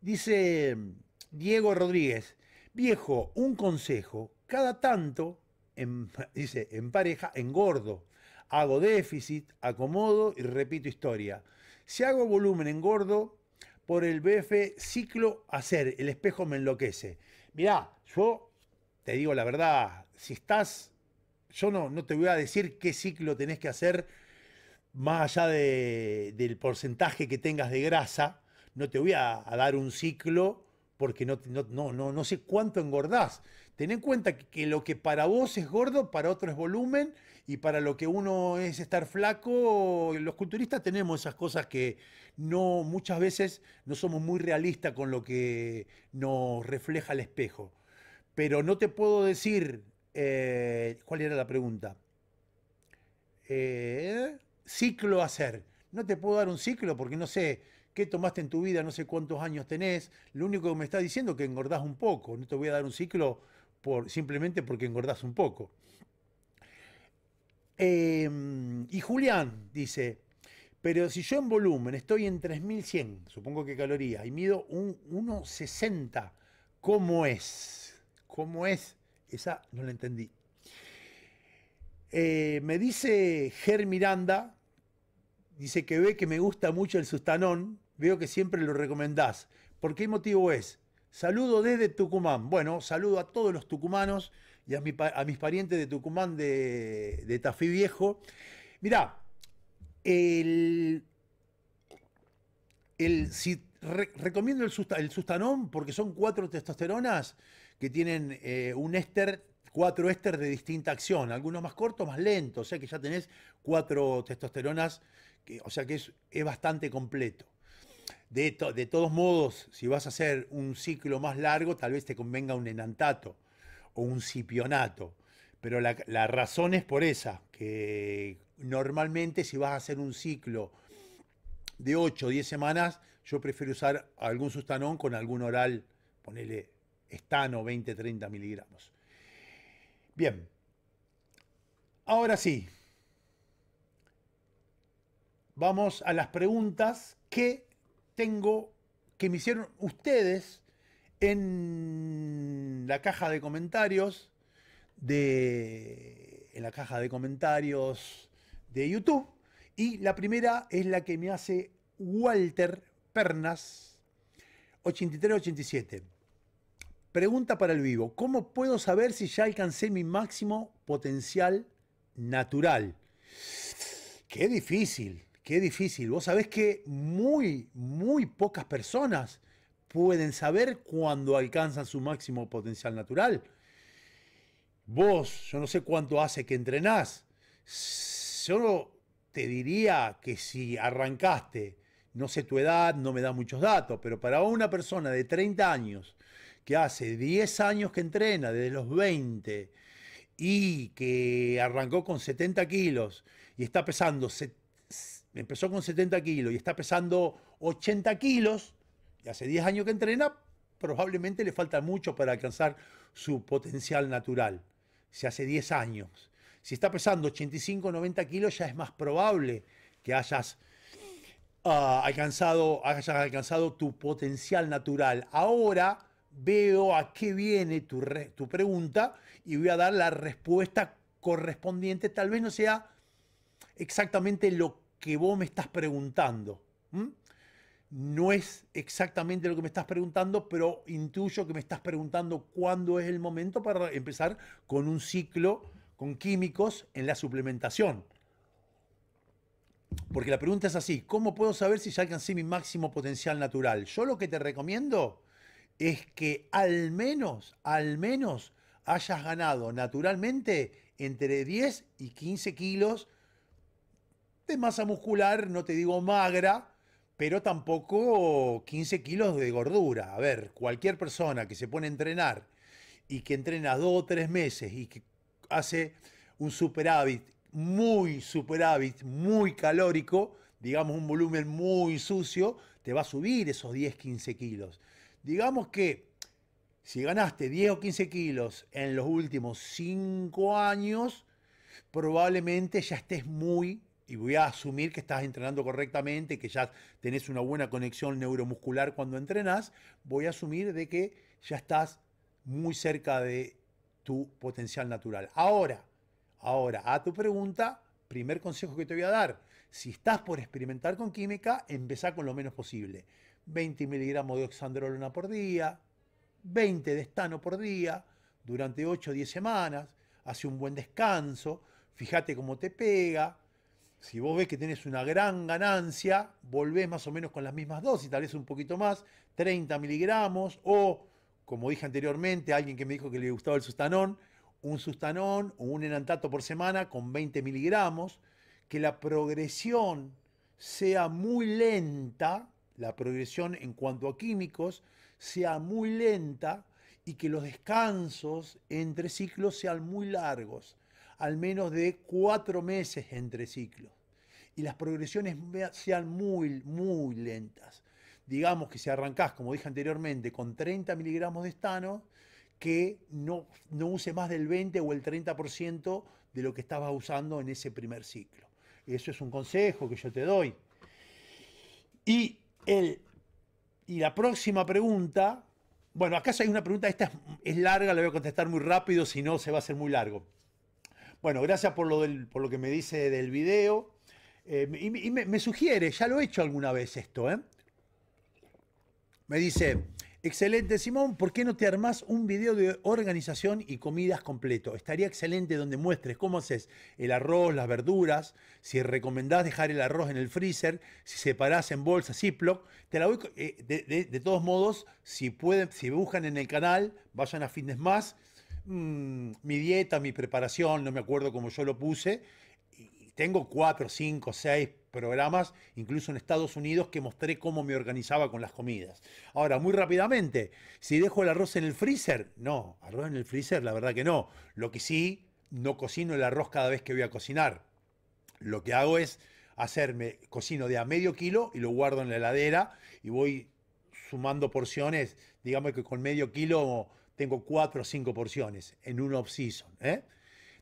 Dice Diego Rodríguez, viejo, un consejo, cada tanto, *laughs* dice, en pareja, engordo. Hago déficit, acomodo y repito historia. Si hago volumen engordo, por el BF ciclo hacer, el espejo me enloquece. Mirá, yo te digo la verdad, si estás, yo no, no te voy a decir qué ciclo tenés que hacer más allá de, del porcentaje que tengas de grasa, no te voy a dar un ciclo porque no, no, no, no, sé cuánto engordás. Ten en cuenta que, lo que para vos es gordo, para otro es volumen, y para lo que uno es estar flaco, los culturistas tenemos esas cosas que no, muchas veces no somos muy realistas con lo que nos refleja el espejo. Pero no te puedo decir, eh, ¿cuál era la pregunta? Eh, ciclo hacer. No te puedo dar un ciclo porque no sé qué tomaste en tu vida, no sé cuántos años tenés, lo único que me está diciendo es que engordás un poco, no te voy a dar un ciclo por, simplemente porque engordás un poco. Em, y Julián dice, pero si yo en volumen estoy en 3100, supongo que calorías, y mido un 1,60, ¿cómo es? ¿Cómo es? Esa no la entendí. Eh, me dice Ger Miranda, Dice que ve que me gusta mucho el sustanón, veo que siempre lo recomendás. ¿Por qué motivo es? Saludo desde Tucumán. Bueno, saludo a todos los tucumanos y a, mis parientes de Tucumán de, de Tafí Viejo. Mirá, el, si recomiendo el, sustanón porque son cuatro testosteronas que tienen eh, un éster, cuatro éster de distinta acción, algunos más cortos, más lentos, o sea que ya tenés cuatro testosteronas o sea que es, bastante completo. De, de, todos modos, si vas a hacer un ciclo más largo, tal vez te convenga un enantato o un cipionato. Pero la, la razón es por esa, que normalmente si vas a hacer un ciclo de 8 o 10 semanas, yo prefiero usar algún sustanón con algún oral, ponele estano 20-30 miligramos. Bien, ahora sí, vamos a las preguntas que tengo, que me hicieron ustedes en la caja de comentarios de, en la caja de comentarios de YouTube. Y la primera es la que me hace Walter Pernas, 8387. Pregunta para el vivo. ¿Cómo puedo saber si ya alcancé mi máximo potencial natural? Qué difícil. Qué difícil. Vos sabés que muy, muy pocas personas pueden saber cuándo alcanzan su máximo potencial natural. Vos, yo no sé cuánto hace que entrenás. solo te diría que si arrancaste, no sé tu edad, no me da muchos datos, pero para una persona de 30 años que hace 10 años que entrena, desde los 20, y que arrancó con 70 kilos y está pesando 70, empezó con 70 kilos y está pesando 80 kilos, y hace 10 años que entrena, probablemente le falta mucho para alcanzar su potencial natural. Si hace 10 años. Si está pesando 85, 90 kilos, ya es más probable que hayas, ah, alcanzado, hayas alcanzado tu potencial natural. Ahora veo a qué viene tu, tu pregunta y voy a dar la respuesta correspondiente. Tal vez no sea exactamente lo que vos me estás preguntando. No es exactamente lo que me estás preguntando, pero intuyo que me estás preguntando cuándo es el momento para empezar con un ciclo con químicos en la suplementación. Porque la pregunta es así, ¿cómo puedo saber si ya alcancé mi máximo potencial natural? Yo lo que te recomiendo es que al menos, al menos hayas ganado naturalmente entre 10 y 15 kilos masa muscular, no te digo magra, pero tampoco 15 kilos de gordura. A ver, cualquier persona que se pone a entrenar y que entrena dos o tres meses y que hace un superávit, muy superávit, muy calórico, digamos un volumen muy sucio, te va a subir esos 10, 15 kilos. Digamos que si ganaste 10 o 15 kilos en los últimos 5 años, probablemente ya estés muy y voy a asumir que estás entrenando correctamente, que ya tenés una buena conexión neuromuscular cuando entrenas. voy a asumir de que ya estás muy cerca de tu potencial natural. Ahora, ahora, a tu pregunta, primer consejo que te voy a dar, si estás por experimentar con química, empezá con lo menos posible. 20 miligramos de oxandrolona por día, 20 de estano por día, durante 8 o 10 semanas, hace un buen descanso, fíjate cómo te pega, si vos ves que tenés una gran ganancia, volvés más o menos con las mismas dosis, tal vez un poquito más, 30 miligramos o, como dije anteriormente, alguien que me dijo que le gustaba el sustanón, un sustanón o un enantato por semana con 20 miligramos, que la progresión sea muy lenta, la progresión en cuanto a químicos sea muy lenta y que los descansos entre ciclos sean muy largos al menos de cuatro meses entre ciclos y las progresiones sean muy, muy lentas. Digamos que si arrancás, como dije anteriormente, con 30 miligramos de estano, que no, no use más del 20 o el 30% de lo que estabas usando en ese primer ciclo. Eso es un consejo que yo te doy. Y, y la próxima pregunta, bueno, acá hay una pregunta, esta es, es larga, la voy a contestar muy rápido, si no se va a hacer muy largo. Bueno, gracias por lo, por lo que me dice del video. Em, y, me, sugiere, ya lo he hecho alguna vez esto, ¿eh? Me dice, excelente Simón, ¿por qué no te armás un video de organización y comidas completo? Estaría excelente donde muestres cómo haces el arroz, las verduras, si recomendás dejar el arroz en el freezer, si separás en bolsa Ziploc. Te la voy, eh, de, todos modos, si pueden, si buscan en el canal, vayan a Fitness Más Mm, mi dieta, mi preparación, no me acuerdo cómo yo lo puse, tengo cuatro, cinco, seis programas, incluso en Estados Unidos, que mostré cómo me organizaba con las comidas. Ahora, muy rápidamente, si dejo el arroz en el freezer, no, arroz en el freezer, la verdad que no. Lo que sí, no cocino el arroz cada vez que voy a cocinar. Lo que hago es hacerme, cocino de a medio kilo y lo guardo en la heladera y voy sumando porciones, digamos que con medio kilo tengo cuatro o cinco porciones en un off-season. ¿eh?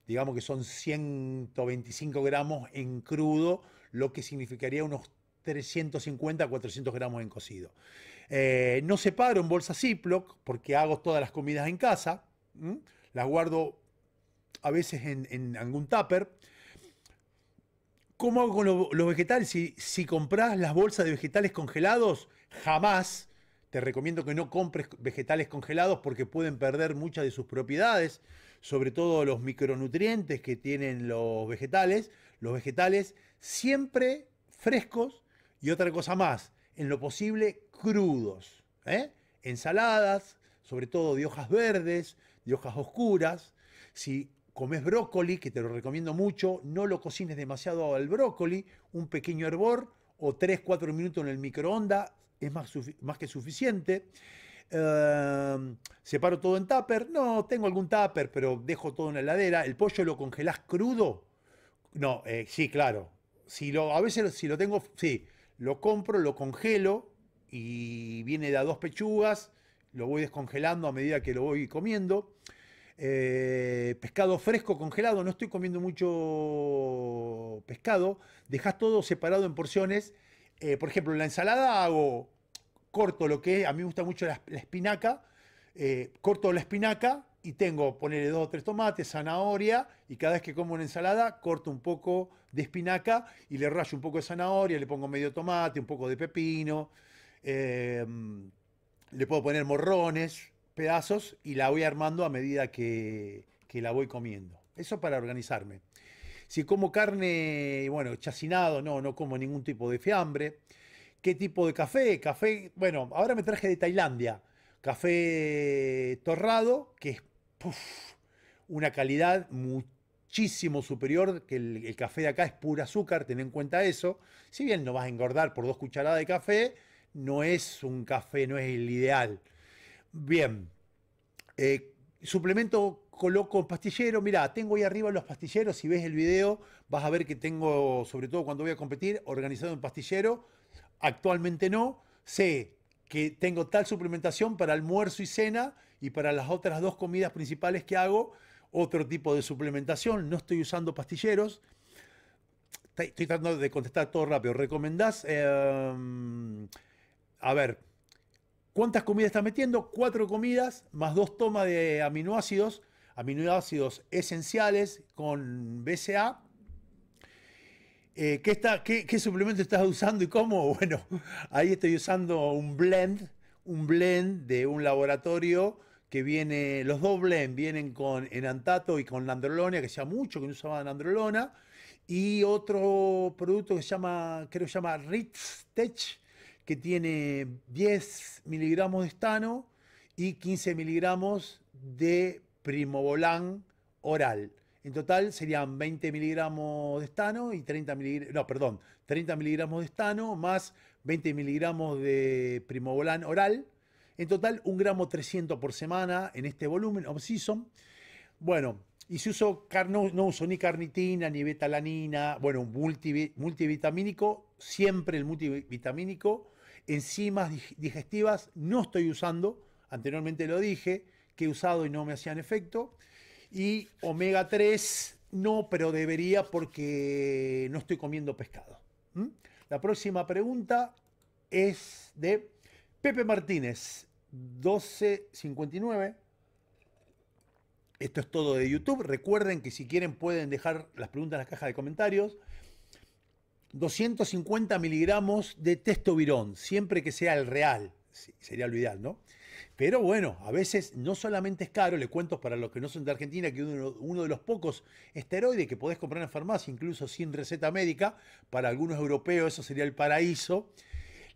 Digamos que son 125 gramos en crudo, lo que significaría unos 350 a 400 gramos en cocido. No eh, no separo en bolsa Ziploc porque hago todas las comidas en casa. Las guardo a veces en, algún tupper. ¿Cómo hago con los vegetales? Si, si compras las bolsas de vegetales congelados, jamás te recomiendo que no compres vegetales congelados porque pueden perder muchas de sus propiedades, sobre todo los micronutrientes que tienen los vegetales. Los vegetales siempre frescos y otra cosa más, en lo posible crudos. ¿eh? Ensaladas, sobre todo de hojas verdes, de hojas oscuras. Si comes brócoli, que te lo recomiendo mucho, no lo cocines demasiado al brócoli, un pequeño hervor o 3-4 minutos en el microondas es más, que suficiente. Em, separo todo en tupper. No, tengo algún tupper, pero dejo todo en la heladera. ¿El pollo lo congelás crudo? No, eh, sí, claro. Si lo, a veces si lo tengo, sí, lo compro, lo congelo y viene de a dos pechugas. Lo voy descongelando a medida que lo voy comiendo. Eh, pescado fresco congelado, no estoy comiendo mucho pescado. Dejas todo separado en porciones eh, por ejemplo, en la ensalada hago corto lo que es, a mí me gusta mucho la, espinaca, eh, corto la espinaca y tengo, ponerle dos o tres tomates, zanahoria, y cada vez que como una ensalada, corto un poco de espinaca y le rayo un poco de zanahoria, le pongo medio tomate, un poco de pepino, em, le puedo poner morrones, pedazos, y la voy armando a medida que la voy comiendo. Eso para organizarme. Si como carne, bueno, chacinado, no, no como ningún tipo de fiambre. ¿Qué tipo de café? Café, bueno, ahora me traje de Tailandia. Café torrado, que es una calidad muchísimo superior que el, café de acá, es pura azúcar, ten en cuenta eso. Si bien no vas a engordar por dos cucharadas de café, no es un café, no es el ideal. Bien, eh, suplemento coloco pastillero. Mirá, tengo ahí arriba los pastilleros. Si ves el video, vas a ver que tengo, sobre todo cuando voy a competir, organizado en pastillero. Actualmente no. Sé que tengo tal suplementación para almuerzo y cena y para las otras dos comidas principales que hago, otro tipo de suplementación. No estoy usando pastilleros. Estoy tratando de contestar todo rápido. ¿Recomendás? Em, a ver, ¿Cuántas comidas estás metiendo? Cuatro comidas más dos tomas de aminoácidos, aminoácidos esenciales con BCA. Eh, ¿qué, está, qué, suplemento estás usando y cómo? *laughs* Bueno, ahí estoy usando un blend, un blend de un laboratorio que viene, los dos blends vienen con enantato y con nandrolona, que sea mucho que no usaba nandrolona, y otro producto que se llama, creo que se llama Ritz Tech, que tiene 10 miligramos de estano y 15 miligramos de primobolán oral. En total serían 20 miligramos de estano y 30 miligramos, no, perdón, 30 miligramos de estano más 20 miligramos de primobolán oral. En total, un gramo 300 por semana en este volumen, off Bueno, y si uso, no, no, uso ni carnitina, ni betalanina, bueno, multivitamínico, siempre el multivitamínico Enzimas digestivas no estoy usando, anteriormente lo dije, que he usado y no me hacían efecto. Y omega 3 no, pero debería porque no estoy comiendo pescado. La próxima pregunta es de Pepe Martínez, 1259. Esto es todo de YouTube. Recuerden que si quieren pueden dejar las preguntas en la caja de comentarios. 250 miligramos de testovirón, siempre que sea el real, sería lo ideal, ¿no? Pero bueno, a veces no solamente es caro, le cuento para los que no son de Argentina que uno, de los pocos esteroides que podés comprar en farmacia, incluso sin receta médica, para algunos europeos eso sería el paraíso.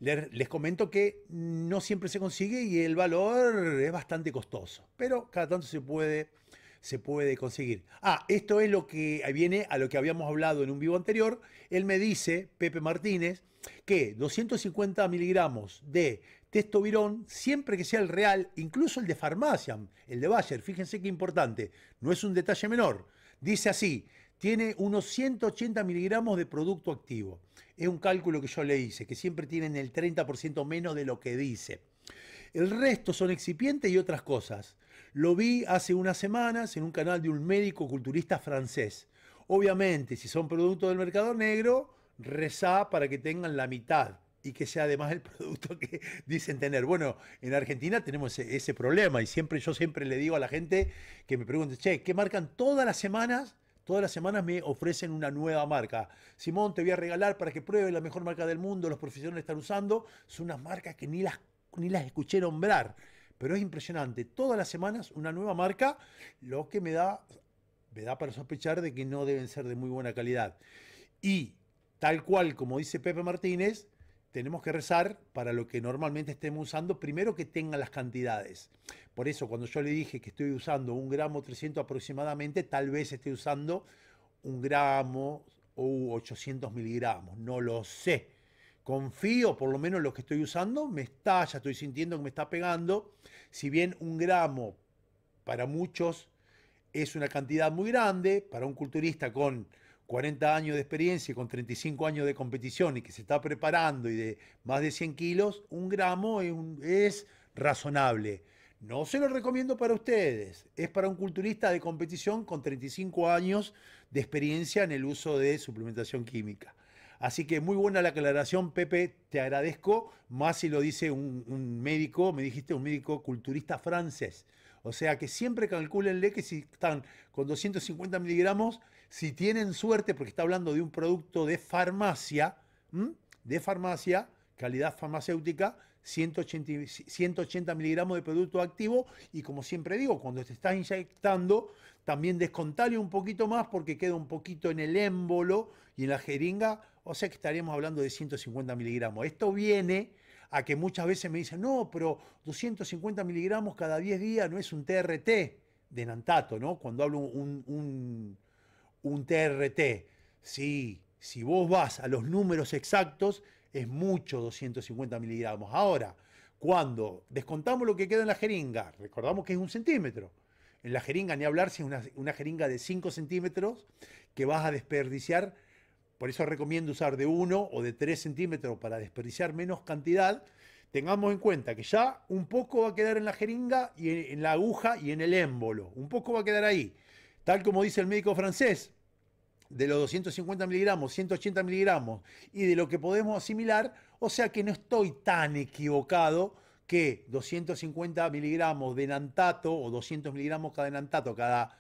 les comento que no siempre se consigue y el valor es bastante costoso, pero cada tanto se puede se puede conseguir. Ah, esto es lo que viene a lo que habíamos hablado en un vivo anterior. Él me dice, Pepe Martínez, que 250 miligramos de testovirón, siempre que sea el real, incluso el de farmacia, el de Bayer, fíjense qué importante, no es un detalle menor. Dice así, tiene unos 180 miligramos de producto activo. Es un cálculo que yo le hice, que siempre tienen el 30% menos de lo que dice. El resto son excipientes y otras cosas. Lo vi hace unas semanas en un canal de un médico culturista francés. Obviamente, si son productos del mercado negro, reza para que tengan la mitad y que sea además el *laughs* producto que dicen tener. Bueno, en Argentina tenemos ese, problema y siempre yo siempre le digo a la gente que me pregunte, che, ¿qué marcan todas las semanas? Todas las semanas me ofrecen una nueva marca. Simón, te voy a regalar para que pruebes la mejor marca del mundo, los profesionales están usando. Son unas marcas que ni las ni las escuché nombrar, pero es impresionante. Todas las semanas una nueva marca, lo que me da, me da para sospechar de que no deben ser de muy buena calidad. Y tal cual como dice Pepe Martínez, tenemos que rezar para lo que normalmente estemos usando, primero que tengan las cantidades. Por eso cuando yo le dije que estoy usando un gramo 300 aproximadamente, tal vez esté usando un gramo o 800 miligramos, no lo sé confío, por lo menos lo que estoy usando, me está, ya estoy sintiendo que me está pegando. Si bien un gramo para muchos es una cantidad muy grande, para un culturista con 40 años de experiencia y con 35 años de competición y que se está preparando y de más de 100 kilos, un gramo es, es razonable. No se lo recomiendo para ustedes, es para un culturista de competición con 35 años de experiencia en el uso de suplementación química. Así que muy buena la aclaración, Pepe, te agradezco. Más si lo dice un, médico, me dijiste un médico culturista francés. O sea que siempre calculenle que si están con 250 miligramos, si tienen suerte, porque está hablando de un producto de farmacia, de farmacia, calidad farmacéutica, 180, 180 miligramos de producto activo y como siempre digo, cuando te estás inyectando, también descontale un poquito más porque queda un poquito en el émbolo y en la jeringa o sea que estaríamos hablando de 150 miligramos. Esto viene a que muchas veces me dicen, no, pero 250 miligramos cada 10 días no es un TRT de Nantato, ¿no? Cuando hablo un, un, TRT. Sí, si vos vas a los números exactos, es mucho 250 miligramos. Ahora, cuando descontamos lo que queda en la jeringa, recordamos que es un centímetro. En la jeringa, ni hablar si es una, una jeringa de 5 centímetros que vas a desperdiciar por eso recomiendo usar de 1 o de 3 centímetros para desperdiciar menos cantidad. Tengamos en cuenta que ya un poco va a quedar en la jeringa, y en, la aguja y en el émbolo. Un poco va a quedar ahí. Tal como dice el médico francés, de los 250 miligramos, 180 miligramos y de lo que podemos asimilar, o sea que no estoy tan equivocado que 250 miligramos de Nantato o 200 miligramos cada Nantato, cada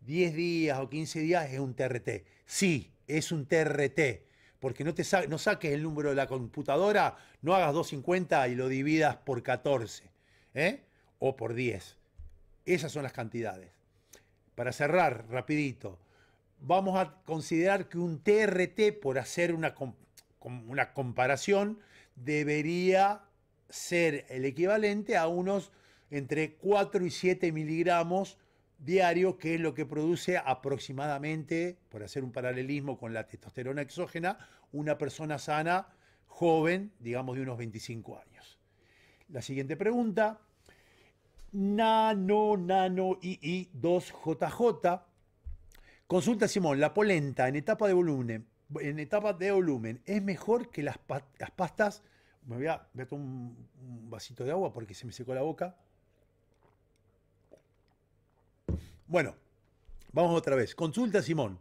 10 días o 15 días es un TRT. Sí, es un TRT, porque no, te no saques el número de la computadora, no hagas 250 y lo dividas por 14 ¿eh? o por 10. Esas son las cantidades. Para cerrar, rapidito, vamos a considerar que un TRT, por hacer una, una comparación, debería ser el equivalente a unos entre 4 y 7 miligramos diario, que es lo que produce aproximadamente, por hacer un paralelismo con la testosterona exógena, una persona sana, joven, digamos de unos 25 años. La siguiente pregunta, nano, nano, ii, 2JJ. Consulta Simón, la polenta en etapa de volumen, en etapa de volumen, ¿es mejor que las, las pastas? Me voy a, tomar un, un vasito de agua porque se me secó la boca. Bueno, vamos otra vez. Consulta Simón.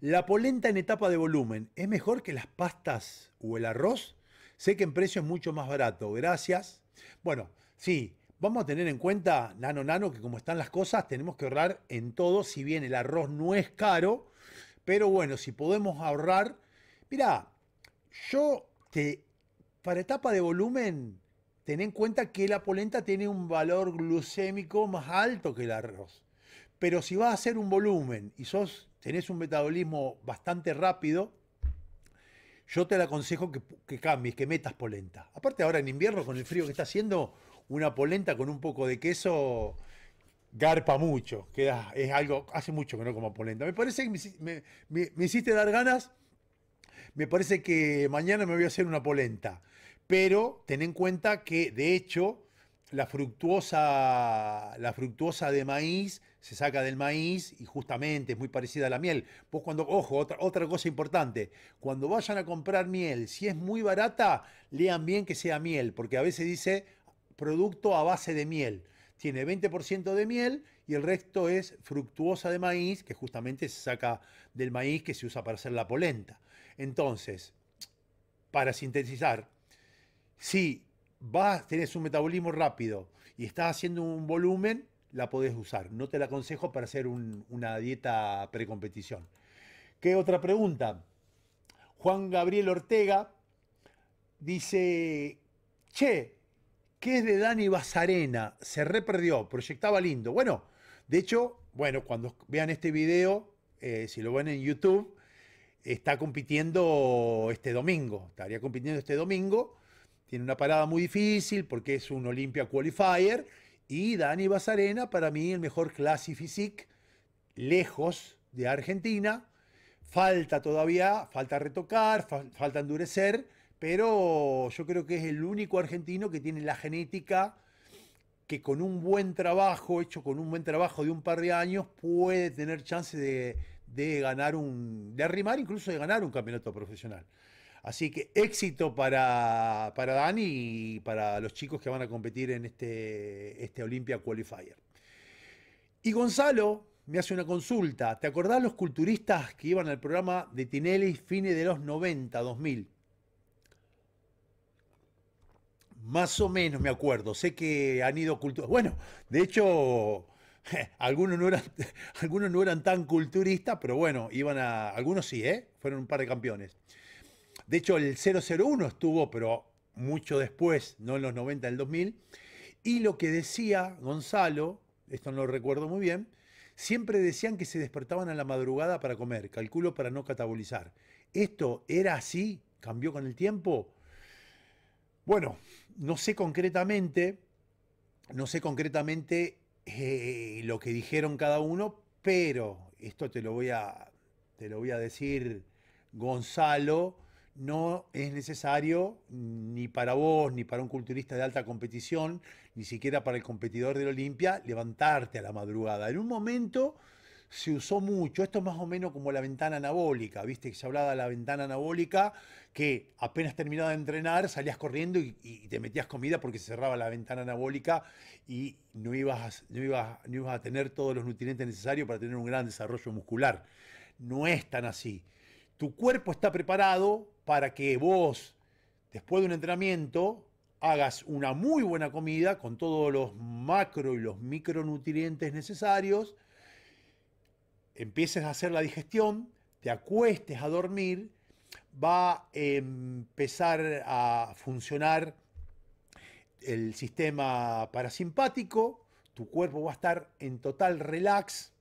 ¿La polenta en etapa de volumen es mejor que las pastas o el arroz? Sé que en precio es mucho más barato. Gracias. Bueno, sí, Vamos a tener en cuenta, nano, nano, que como están las cosas, tenemos que ahorrar en todo, si bien el arroz no es caro, pero bueno, si podemos ahorrar, mirá, yo te, para etapa de volumen, ten en cuenta que la polenta tiene un valor glucémico más alto que el arroz. Pero si vas a hacer un volumen y sos, tenés un metabolismo bastante rápido, yo te la aconsejo que, cambies, que metas polenta. Aparte ahora en invierno, con el frío que está haciendo, una polenta con un poco de queso garpa mucho. es algo, hace mucho que no como polenta. Me parece que me hiciste dar ganas. Me parece que mañana me voy a hacer una polenta. Pero ten en cuenta que, de hecho, la fructuosa, la fructuosa de maíz se saca del maíz y justamente es muy parecida a la miel. cuando, ojo, otra, otra cosa importante, cuando vayan a comprar miel, si es muy barata, lean bien que sea miel, porque a veces dice producto a base de miel. Tiene 20% de miel y el resto es fructuosa de maíz, que justamente se saca del maíz que se usa para hacer la polenta. Entonces, para sintetizar, si vas, tenés un metabolismo rápido y estás haciendo un volumen, la podés usar. No te la aconsejo para hacer una dieta precompetición. ¿Qué otra pregunta? Juan Gabriel Ortega dice, che, ¿qué es de Dani Basarena? Se reperdió, proyectaba lindo. Bueno, de hecho, bueno, cuando vean este video, eh, si lo ven en YouTube, está compitiendo este domingo, estaría compitiendo este domingo tiene una parada muy difícil porque es un Olympia Qualifier. Y Dani Basarena, para mí, el mejor clase physique, lejos de Argentina. Falta todavía, falta retocar, falta endurecer, pero yo creo que es el único argentino que tiene la genética que con un buen trabajo, hecho con un buen trabajo de un par de años, puede tener chance de ganar un, de arrimar incluso de ganar un campeonato profesional. Así que éxito para, Dani y para los chicos que van a competir en este, este Olympia Qualifier. Y Gonzalo me hace una consulta. ¿Te acordás los culturistas que iban al programa de Tinelli fines de los 90, 2000? Más o menos me acuerdo. Sé que han ido culturistas. Bueno, de hecho, *laughs* algunos no, eran, *laughs* algunos no eran tan culturistas, pero bueno, iban a. Algunos sí, ¿eh? Fueron un par de campeones. De hecho, el 001 estuvo, pero mucho después, no en los 90, en el 2000. Y lo que decía Gonzalo, esto no lo recuerdo muy bien, siempre decían que se despertaban a la madrugada para comer, calculo para no catabolizar. ¿Esto era así? ¿Cambió con el tiempo? Bueno, no sé concretamente, no sé concretamente eh, lo que dijeron cada uno, pero esto te lo voy a, te lo voy a decir, Gonzalo, no es necesario ni para vos, ni para un culturista de alta competición, ni siquiera para el competidor del Olimpia, levantarte a la madrugada. En un momento se usó mucho, esto es más o menos como la ventana anabólica, viste que se hablaba de la ventana anabólica, que apenas terminaba de entrenar salías corriendo y, te metías comida porque se cerraba la ventana anabólica y no ibas, no ibas a tener todos los nutrientes necesarios para tener un gran desarrollo muscular. No es tan así. Tu cuerpo está preparado para que vos, después de un entrenamiento, hagas una muy buena comida con todos los macro y los micronutrientes necesarios, empieces a hacer la digestión, te acuestes a dormir, va a empezar a funcionar el sistema parasimpático, tu cuerpo va a estar en total relax,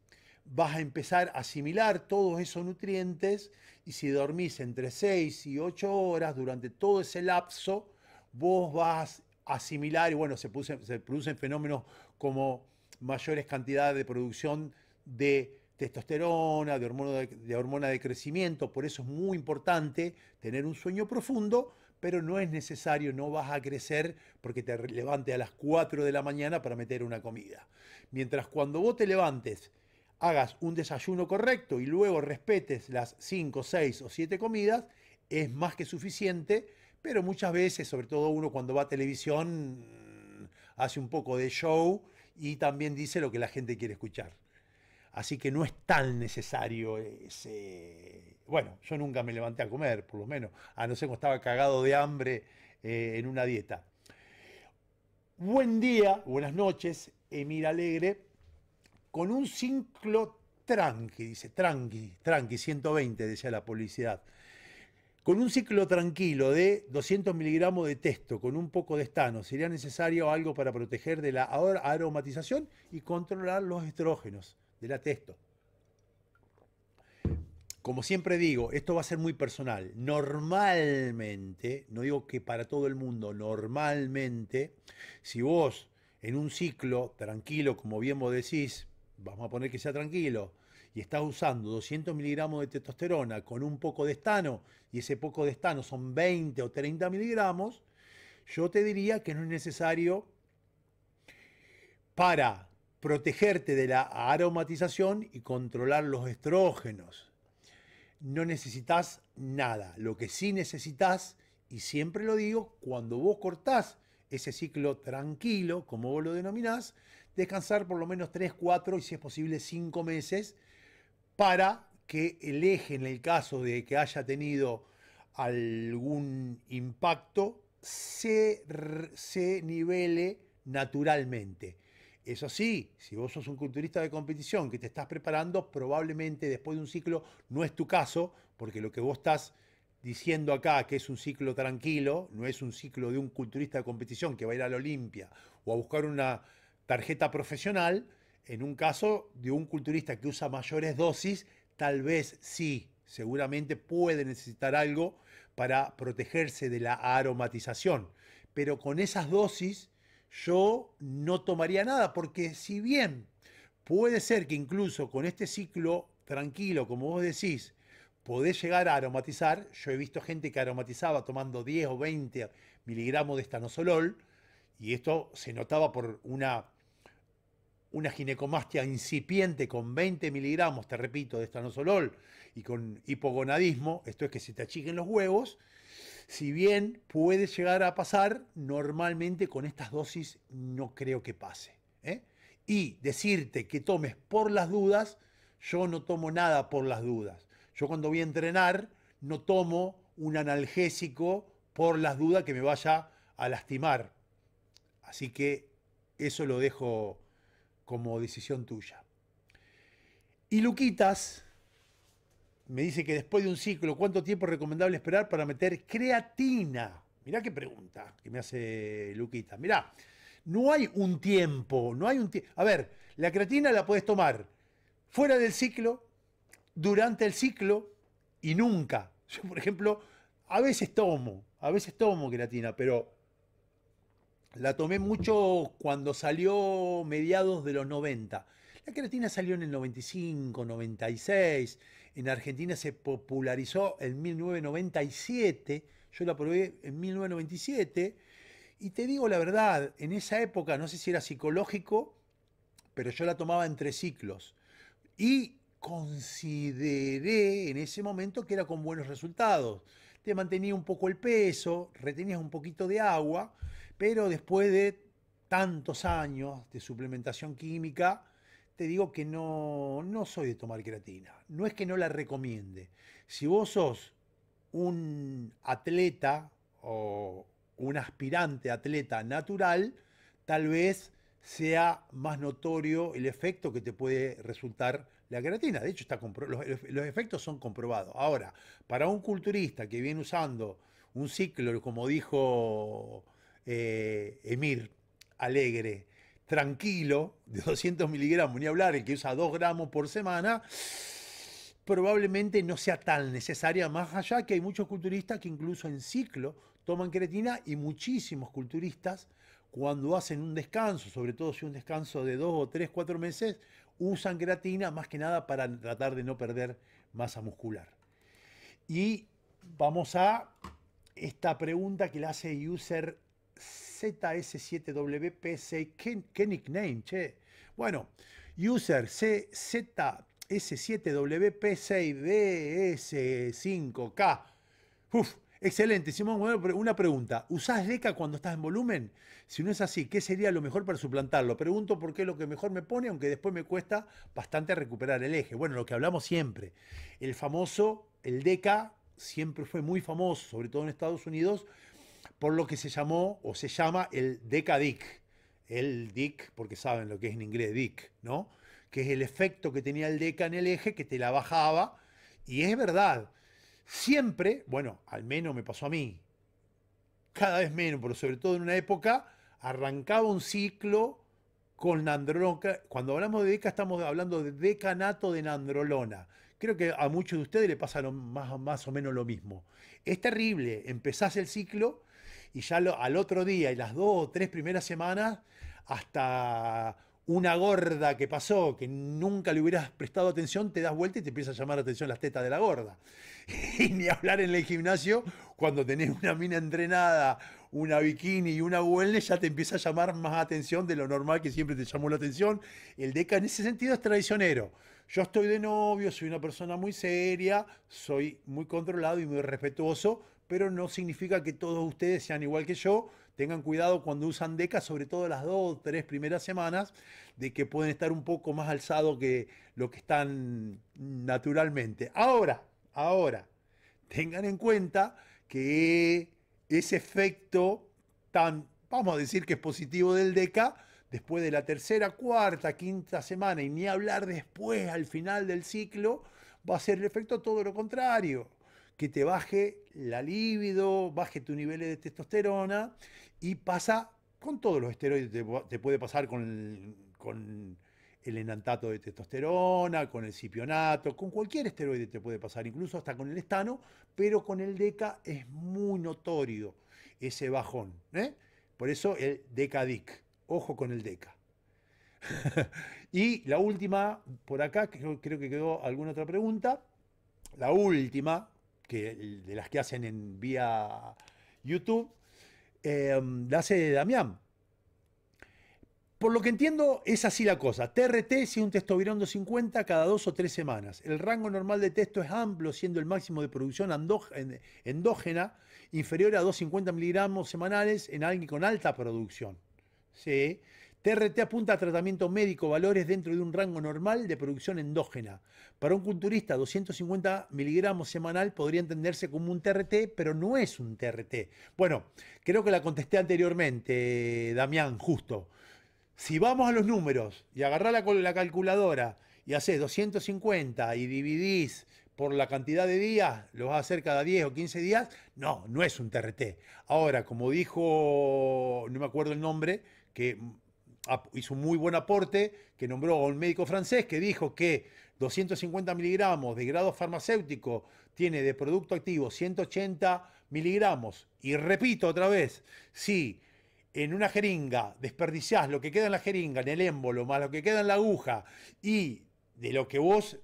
vas a empezar a asimilar todos esos nutrientes y si dormís entre 6 y 8 horas durante todo ese lapso, vos vas a asimilar y bueno, se, producen, fenómenos como mayores cantidades de producción de testosterona, de hormona de, de hormona de crecimiento, por eso es muy importante tener un sueño profundo, pero no es necesario, no vas a crecer porque te levantes a las 4 de la mañana para meter una comida. Mientras cuando vos te levantes hagas un desayuno correcto y luego respetes las 5, 6 o 7 comidas, es más que suficiente, pero muchas veces, sobre todo uno cuando va a televisión, mm, hace un poco de show y también dice lo que la gente quiere escuchar. Así que no es tan necesario ese... Bueno, yo nunca me levanté a comer, por lo menos, a no ser que estaba cagado de hambre eh, en una dieta. Buen día, buenas noches, Emir Alegre con un ciclo tranqui, dice, tranqui, tranqui, 120, decía la publicidad. Con un ciclo tranquilo de 200 miligramos de texto, con un poco de estano, sería necesario algo para proteger de la aromatización y controlar los estrógenos de la texto. Como siempre digo, esto va a ser muy personal. Normalmente, no digo que para todo el mundo, normalmente, si vos en un ciclo tranquilo, como bien vos decís, vamos a poner que sea tranquilo, y estás usando 200 miligramos de testosterona con un poco de estano, y ese poco de estano son 20 o 30 miligramos, yo te diría que no es necesario para protegerte de la aromatización y controlar los estrógenos. No necesitas nada. Lo que sí necesitas, y siempre lo digo, cuando vos cortás ese ciclo tranquilo, como vos lo denominás, descansar por lo menos 3, 4 y si es posible 5 meses para que el eje en el caso de que haya tenido algún impacto se, se nivele naturalmente. Eso sí, si vos sos un culturista de competición que te estás preparando, probablemente después de un ciclo no es tu caso, porque lo que vos estás diciendo acá que es un ciclo tranquilo, no es un ciclo de un culturista de competición que va a ir a la Olimpia o a buscar una tarjeta profesional, en un caso de un culturista que usa mayores dosis, tal vez sí, seguramente puede necesitar algo para protegerse de la aromatización. Pero con esas dosis yo no tomaría nada, porque si bien puede ser que incluso con este ciclo tranquilo, como vos decís, podés llegar a aromatizar, yo he visto gente que aromatizaba tomando 10 o 20 miligramos de estanosolol, y esto se notaba por una una ginecomastia incipiente con 20 miligramos, te repito, de estanozolol y con hipogonadismo, esto es que se te achiquen los huevos, si bien puede llegar a pasar, normalmente con estas dosis no creo que pase. ¿eh? Y decirte que tomes por las dudas, yo no tomo nada por las dudas. Yo cuando voy a entrenar no tomo un analgésico por las dudas que me vaya a lastimar. Así que eso lo dejo como decisión tuya. Y Luquitas me dice que después de un ciclo, ¿cuánto tiempo es recomendable esperar para meter creatina? Mirá qué pregunta que me hace Luquita. Mirá, no hay un tiempo, no hay un tiempo. A ver, la creatina la puedes tomar fuera del ciclo, durante el ciclo y nunca. Yo, por ejemplo, a veces tomo, a veces tomo creatina, pero la tomé mucho cuando salió mediados de los 90. La creatina salió en el 95, 96. En Argentina se popularizó en 1997. Yo la probé en 1997. Y te digo la verdad, en esa época, no sé si era psicológico, pero yo la tomaba entre ciclos. Y consideré en ese momento que era con buenos resultados. Te mantenía un poco el peso, retenías un poquito de agua pero después de tantos años de suplementación química, te digo que no, soy de tomar creatina. No es que no la recomiende. Si vos sos un atleta o un aspirante atleta natural, tal vez sea más notorio el efecto que te puede resultar la creatina. De hecho, está los, efectos son comprobados. Ahora, para un culturista que viene usando un ciclo, como dijo eh, Emir, alegre, tranquilo, de 200 *laughs* miligramos, ni hablar, el que usa 2 gramos por semana, probablemente no sea tan necesaria, más allá que hay muchos culturistas que incluso en ciclo toman creatina y muchísimos culturistas cuando hacen un descanso, sobre todo si un descanso de 2 o 3, 4 meses, usan creatina más que nada para tratar de no perder masa muscular. Y vamos a esta pregunta que le hace user ZS7WPC. wp qué ¿Qué, nickname, che? Bueno, user CZS7WP6BS5K. Uf, excelente, Simón. una pregunta. ¿Usás DECA cuando estás en volumen? Si no es así, ¿qué sería lo mejor para suplantarlo? Pregunto porque es lo que mejor me pone, aunque después me cuesta bastante recuperar el eje. Bueno, lo que hablamos siempre. El famoso, el DECA siempre fue muy famoso, sobre todo en Estados Unidos, por lo que se llamó o se llama el decadic. El dic, porque saben lo que es en inglés dic, ¿no? Que es el efecto que tenía el deca en el eje que te la bajaba. Y es verdad, siempre, bueno, al menos me pasó a mí, cada vez menos, pero sobre todo en una época, arrancaba un ciclo con nandrolona. Cuando hablamos de deca estamos hablando de decanato de nandrolona. Creo que a muchos de ustedes le pasa más, más o menos lo mismo. Es terrible, empezás el ciclo y ya al otro día y las dos o tres primeras semanas, hasta una gorda que pasó, que nunca le hubieras prestado atención, te das vuelta y te empieza a llamar la atención las tetas de la gorda. *laughs* Y ni hablar en el gimnasio, cuando tenés una mina entrenada, una bikini y una wellness, ya te empieza a llamar más atención de lo normal que siempre te llamó la atención. El DECA en ese sentido es traicionero. Yo estoy de novio, soy una persona muy seria, soy muy controlado y muy respetuoso, pero no significa que todos ustedes sean igual que yo. Tengan cuidado cuando usan DECA, sobre todo las dos tres primeras semanas, de que pueden estar un poco más alzados que lo que están naturalmente. Ahora, ahora, tengan en cuenta que ese efecto tan, vamos a decir que es positivo del DECA, después de la tercera, cuarta, quinta semana, y ni hablar después, al final del ciclo, va a ser el efecto todo lo contrario que te baje la libido, baje tu niveles de testosterona y pasa con todos los esteroides, te, puede pasar con el, enantato de testosterona, con el cipionato, con cualquier esteroide te puede pasar, incluso hasta con el estano, pero con el DECA es muy notorio ese bajón. ¿eh? Por eso el decadic, ojo con el DECA. *laughs* y la última, por acá, creo que quedó alguna otra pregunta. La última, de las que hacen en vía YouTube, em, la hace Damián. Por lo que entiendo, es así la cosa. TRT es un texto 250 cada dos o tres semanas. El rango normal de texto es amplio, siendo el máximo de producción endógena inferior a 250 miligramos semanales en alguien con alta producción. ¿Sí? TRT apunta a tratamiento médico, valores dentro de un rango normal de producción endógena. Para un culturista, 250 miligramos semanal podría entenderse como un TRT, pero no es un TRT. Bueno, creo que la contesté anteriormente, Damián, justo. Si vamos a los números y agarrá la, la calculadora y haces 250 y dividís por la cantidad de días, lo vas a hacer cada 10 o 15 días, no, no es un TRT. Ahora, como dijo, no me acuerdo el nombre, que hizo un muy buen aporte que nombró a un médico francés que dijo que 250 miligramos de grado farmacéutico tiene de producto activo 180 miligramos. Y repito otra vez, si en una jeringa desperdiciás lo que queda en la jeringa, en el émbolo, más lo que queda en la aguja, y de lo que vos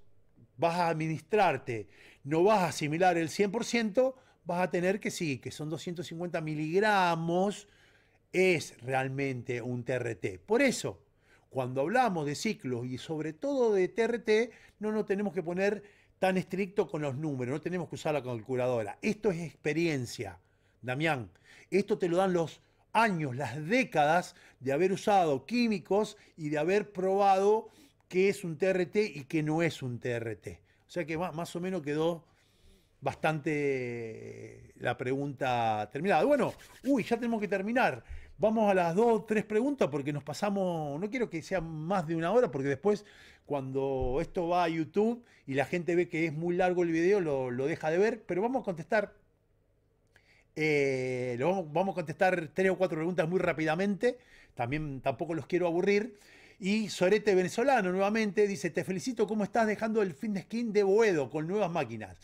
vas a administrarte no vas a asimilar el 100%, vas a tener que sí, que son 250 miligramos es realmente un TRT. Por eso, cuando hablamos de ciclos y sobre todo de TRT, no nos tenemos que poner tan estrictos con los números, no tenemos que usar la calculadora. Esto es experiencia, Damián. Esto te lo dan los años, las décadas de haber usado químicos y de haber probado qué es un TRT y qué no es un TRT. O sea que más o menos quedó bastante eh, la pregunta terminada. Bueno, uy, ya tenemos que terminar. Vamos a las dos, tres preguntas porque nos pasamos, no quiero que sea más de una hora porque después cuando esto va a YouTube y la gente ve que es muy largo el video lo, deja de ver, pero vamos a contestar, eh, vamos, a contestar tres o cuatro preguntas muy rápidamente, también tampoco los quiero aburrir. Y Sorete Venezolano nuevamente dice, te felicito, ¿cómo estás dejando el fin de skin de Boedo con nuevas máquinas?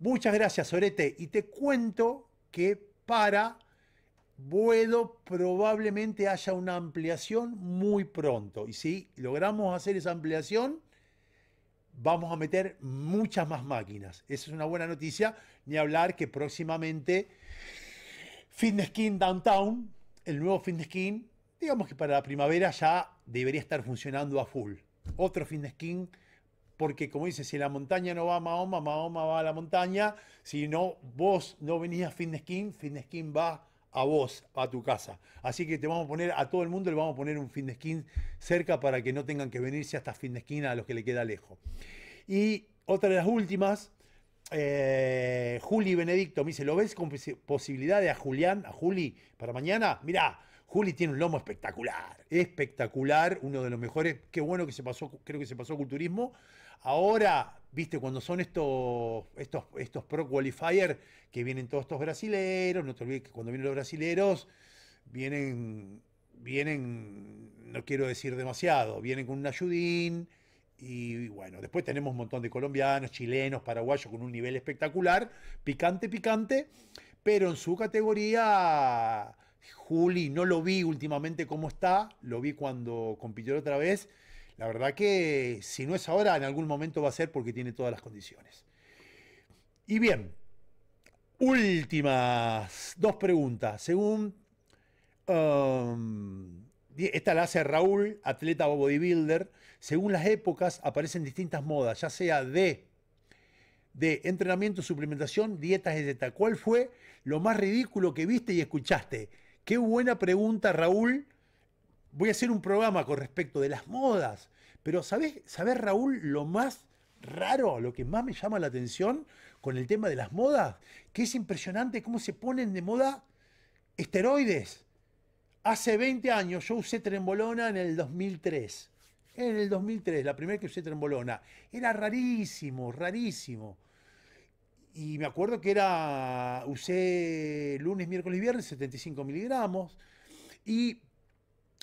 Muchas gracias, Sorete. Y te cuento que para puedo probablemente haya una ampliación muy pronto. Y si logramos hacer esa ampliación, vamos a meter muchas más máquinas. Esa es una buena noticia. Ni hablar que próximamente Fitness King Downtown, el nuevo Fitness King, digamos que para la primavera ya debería estar funcionando a full. Otro Fitness King, porque como dice, si la montaña no va a Mahoma, Mahoma va a la montaña. Si no, vos no venías a Fitness King, Fitness King va a vos, a tu casa. Así que te vamos a poner, a todo el mundo le vamos a poner un fin de skin cerca para que no tengan que venirse hasta fin de esquina a los que le queda lejos. Y otra de las últimas, eh, Juli Benedicto me dice, ¿lo ves con posibilidad de a Julián, a Juli, para mañana? Mirá, Juli tiene un lomo espectacular, espectacular, uno de los mejores, qué bueno que se pasó, creo que se pasó culturismo. Ahora viste, cuando son estos, estos, estos pro qualifier que vienen todos estos brasileros, no te olvides que cuando vienen los brasileros, vienen, vienen, no quiero decir demasiado, vienen con un ayudín. Y bueno, después tenemos un montón de colombianos, chilenos, paraguayos con un nivel espectacular, picante, picante, pero en su categoría, Juli, no lo vi últimamente cómo está, lo vi cuando compitió otra vez, la verdad que si no es ahora, en algún momento va a ser porque tiene todas las condiciones. Y bien, últimas dos preguntas. Según... Um, esta la hace Raúl, atleta o bodybuilder. Según las épocas aparecen distintas modas, ya sea de, de entrenamiento, suplementación, dietas, etc. ¿Cuál fue lo más ridículo que viste y escuchaste? Qué buena pregunta, Raúl. Voy a hacer un programa con respecto de las modas. Pero ¿sabés, Raúl, lo más raro, lo que más me llama la atención con el tema de las modas? Que es impresionante cómo se ponen de moda esteroides. Hace 20 años yo usé trembolona en el 2003. En el 2003, la primera que usé trembolona. Era rarísimo, rarísimo. Y me acuerdo que era, usé lunes, miércoles, y viernes, 75 miligramos. Y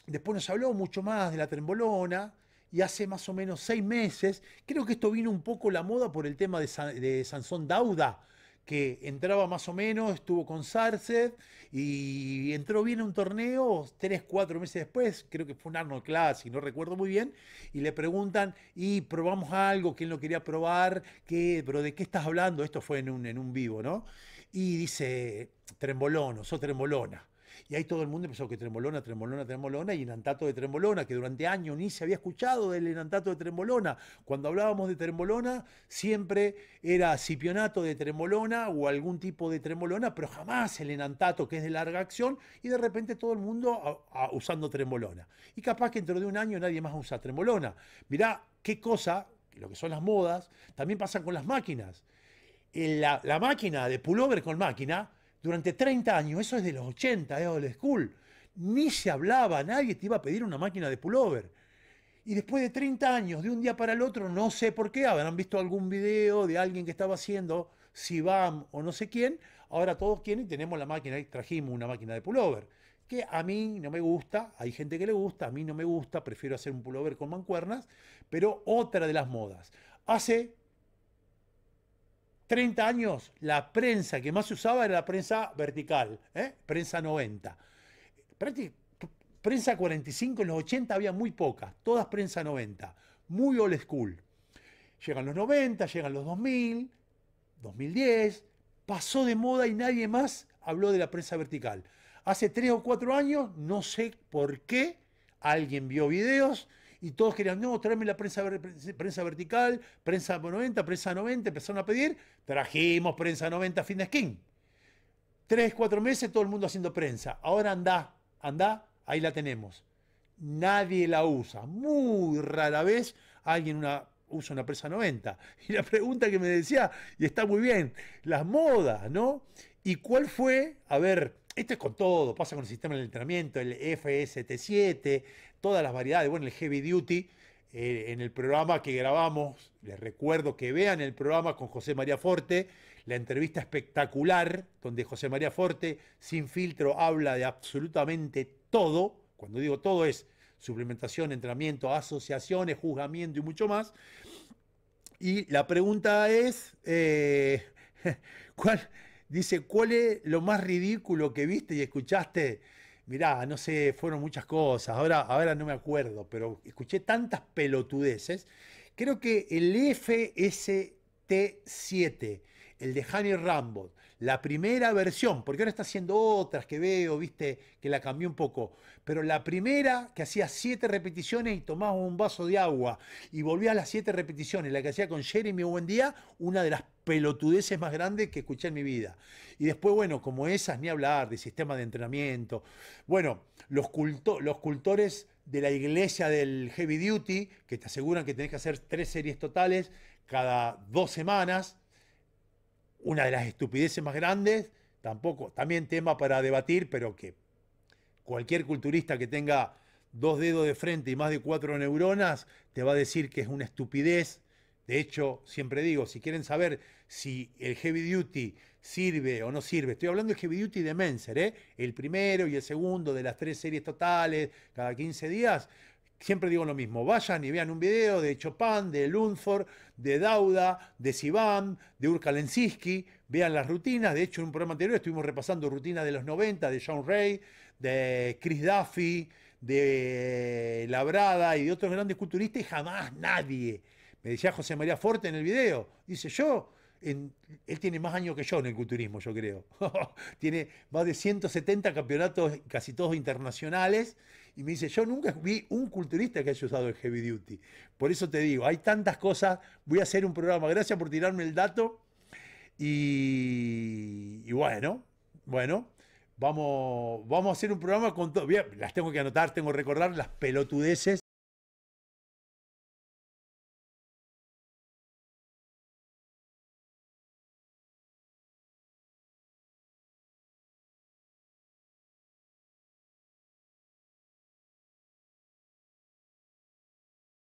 después nos habló mucho más de la trembolona y hace más o menos seis meses, creo que esto vino un poco la moda por el tema de, Sansón Dauda, que entraba más o menos, estuvo con Sarced y entró bien a un torneo tres, cuatro meses después, creo que fue un Arnold Classic, no recuerdo muy bien, y le preguntan, y probamos algo quién lo quería probar, que pero ¿de qué estás hablando? Esto fue en un, en un vivo, ¿no? Y dice, trembolono, sos trembolona. Y ahí todo el mundo empezó que tremolona, tremolona, tremolona, y enantato de tremolona, que durante años ni se había escuchado del enantato de tremolona. Cuando hablábamos de tremolona, siempre era cipionato de tremolona o algún tipo de tremolona, pero jamás el enantato, que es de larga acción, y de repente todo el mundo usando tremolona. Y capaz que dentro de un año nadie más usa tremolona. Mirá qué cosa, lo que son las modas, también pasan con las máquinas. Eh, la máquina de pullover con máquina durante 30 años, eso es de los 80, es old school, ni se hablaba, nadie te iba a pedir una máquina de pullover. Y después de 30 años, de un día para el otro, no sé por qué, habrán visto algún video de alguien que estaba haciendo Sibam o no sé quién, ahora todos quieren y tenemos la máquina, y trajimos una máquina de pullover, que a mí no me gusta, hay gente que le gusta, a mí no me gusta, prefiero hacer un pullover con mancuernas, pero otra de las modas. Hace 30 años la prensa que más se usaba era la prensa vertical, ¿eh? prensa 90. prensa 45 en los 80 había muy pocas, todas prensa 90, muy old school. Llegan los 90, llegan los 2000, 2010, pasó de moda y nadie más habló de la prensa vertical. Hace 3 o 4 años, no sé por qué, alguien vio videos, y todos querían, no, tráeme la prensa, prensa vertical, prensa 90, prensa 90, empezaron a pedir, trajimos prensa 90 fin de skin. Tres, cuatro meses todo el mundo haciendo prensa. Ahora anda, anda, ahí la tenemos. Nadie la usa. Muy rara vez alguien usa una prensa 90. *laughs* Y la pregunta que me decía, y está muy bien, las modas, ¿no? ¿Y cuál fue? A ver, esto es con todo, pasa con el sistema de entrenamiento, el FST7, todas las variedades. Bueno, el Heavy Duty, eh, en el programa que grabamos, les recuerdo que vean el programa con José María Forte, la entrevista espectacular, donde José María Forte, sin filtro, habla de absolutamente todo. Cuando digo todo es suplementación, entrenamiento, asociaciones, juzgamiento y mucho más. Y la pregunta es, eh, *laughs* dice, ¿cuál es lo más ridículo que viste y escuchaste mirá, no sé, fueron muchas cosas, ahora, no me acuerdo, pero escuché tantas pelotudeces. Creo que el FST7, el de Hany Rambo, la primera versión, porque ahora está haciendo otras que veo, viste, que la cambió un poco, pero la primera que hacía siete repeticiones y tomaba un vaso de agua y volvía a las siete repeticiones, la que hacía con Jeremy Buendía, una de las pelotudeces más grandes que escuché en mi vida. Y después, bueno, como esas, ni hablar de sistema de entrenamiento. Bueno, los, los cultores de la iglesia del heavy duty, que te aseguran que tenés que hacer tres series totales cada dos semanas, una de las estupideces más grandes, tampoco, también tema para debatir, pero que cualquier culturista que tenga dos dedos de frente y más de cuatro neuronas te va a decir que es una estupidez. De hecho, siempre digo, si quieren saber si el heavy duty sirve o no sirve, estoy hablando del heavy duty de Menser, ¿eh? el primero y el segundo de las tres series totales cada 15 días, siempre digo lo mismo, vayan y vean un video de Chopin, de Lundford, de Dauda, de Sivan, de Urkalensiski, vean las rutinas, de hecho en un programa anterior estuvimos repasando rutinas de los 90, de John Ray, de Chris Duffy, de Labrada y de otros grandes culturistas y jamás nadie. Me decía José María Forte en el video, dice yo, él tiene más años que yo en el culturismo, yo creo. *laughs* tiene más de 170 campeonatos, casi todos internacionales, y me dice, yo nunca vi un culturista que haya usado el heavy duty. Por eso te digo, hay tantas cosas, voy a hacer un programa. Gracias por tirarme el dato. Y, bueno, bueno, vamos, vamos a hacer un programa con todo. Las tengo que anotar, tengo que recordar las pelotudeces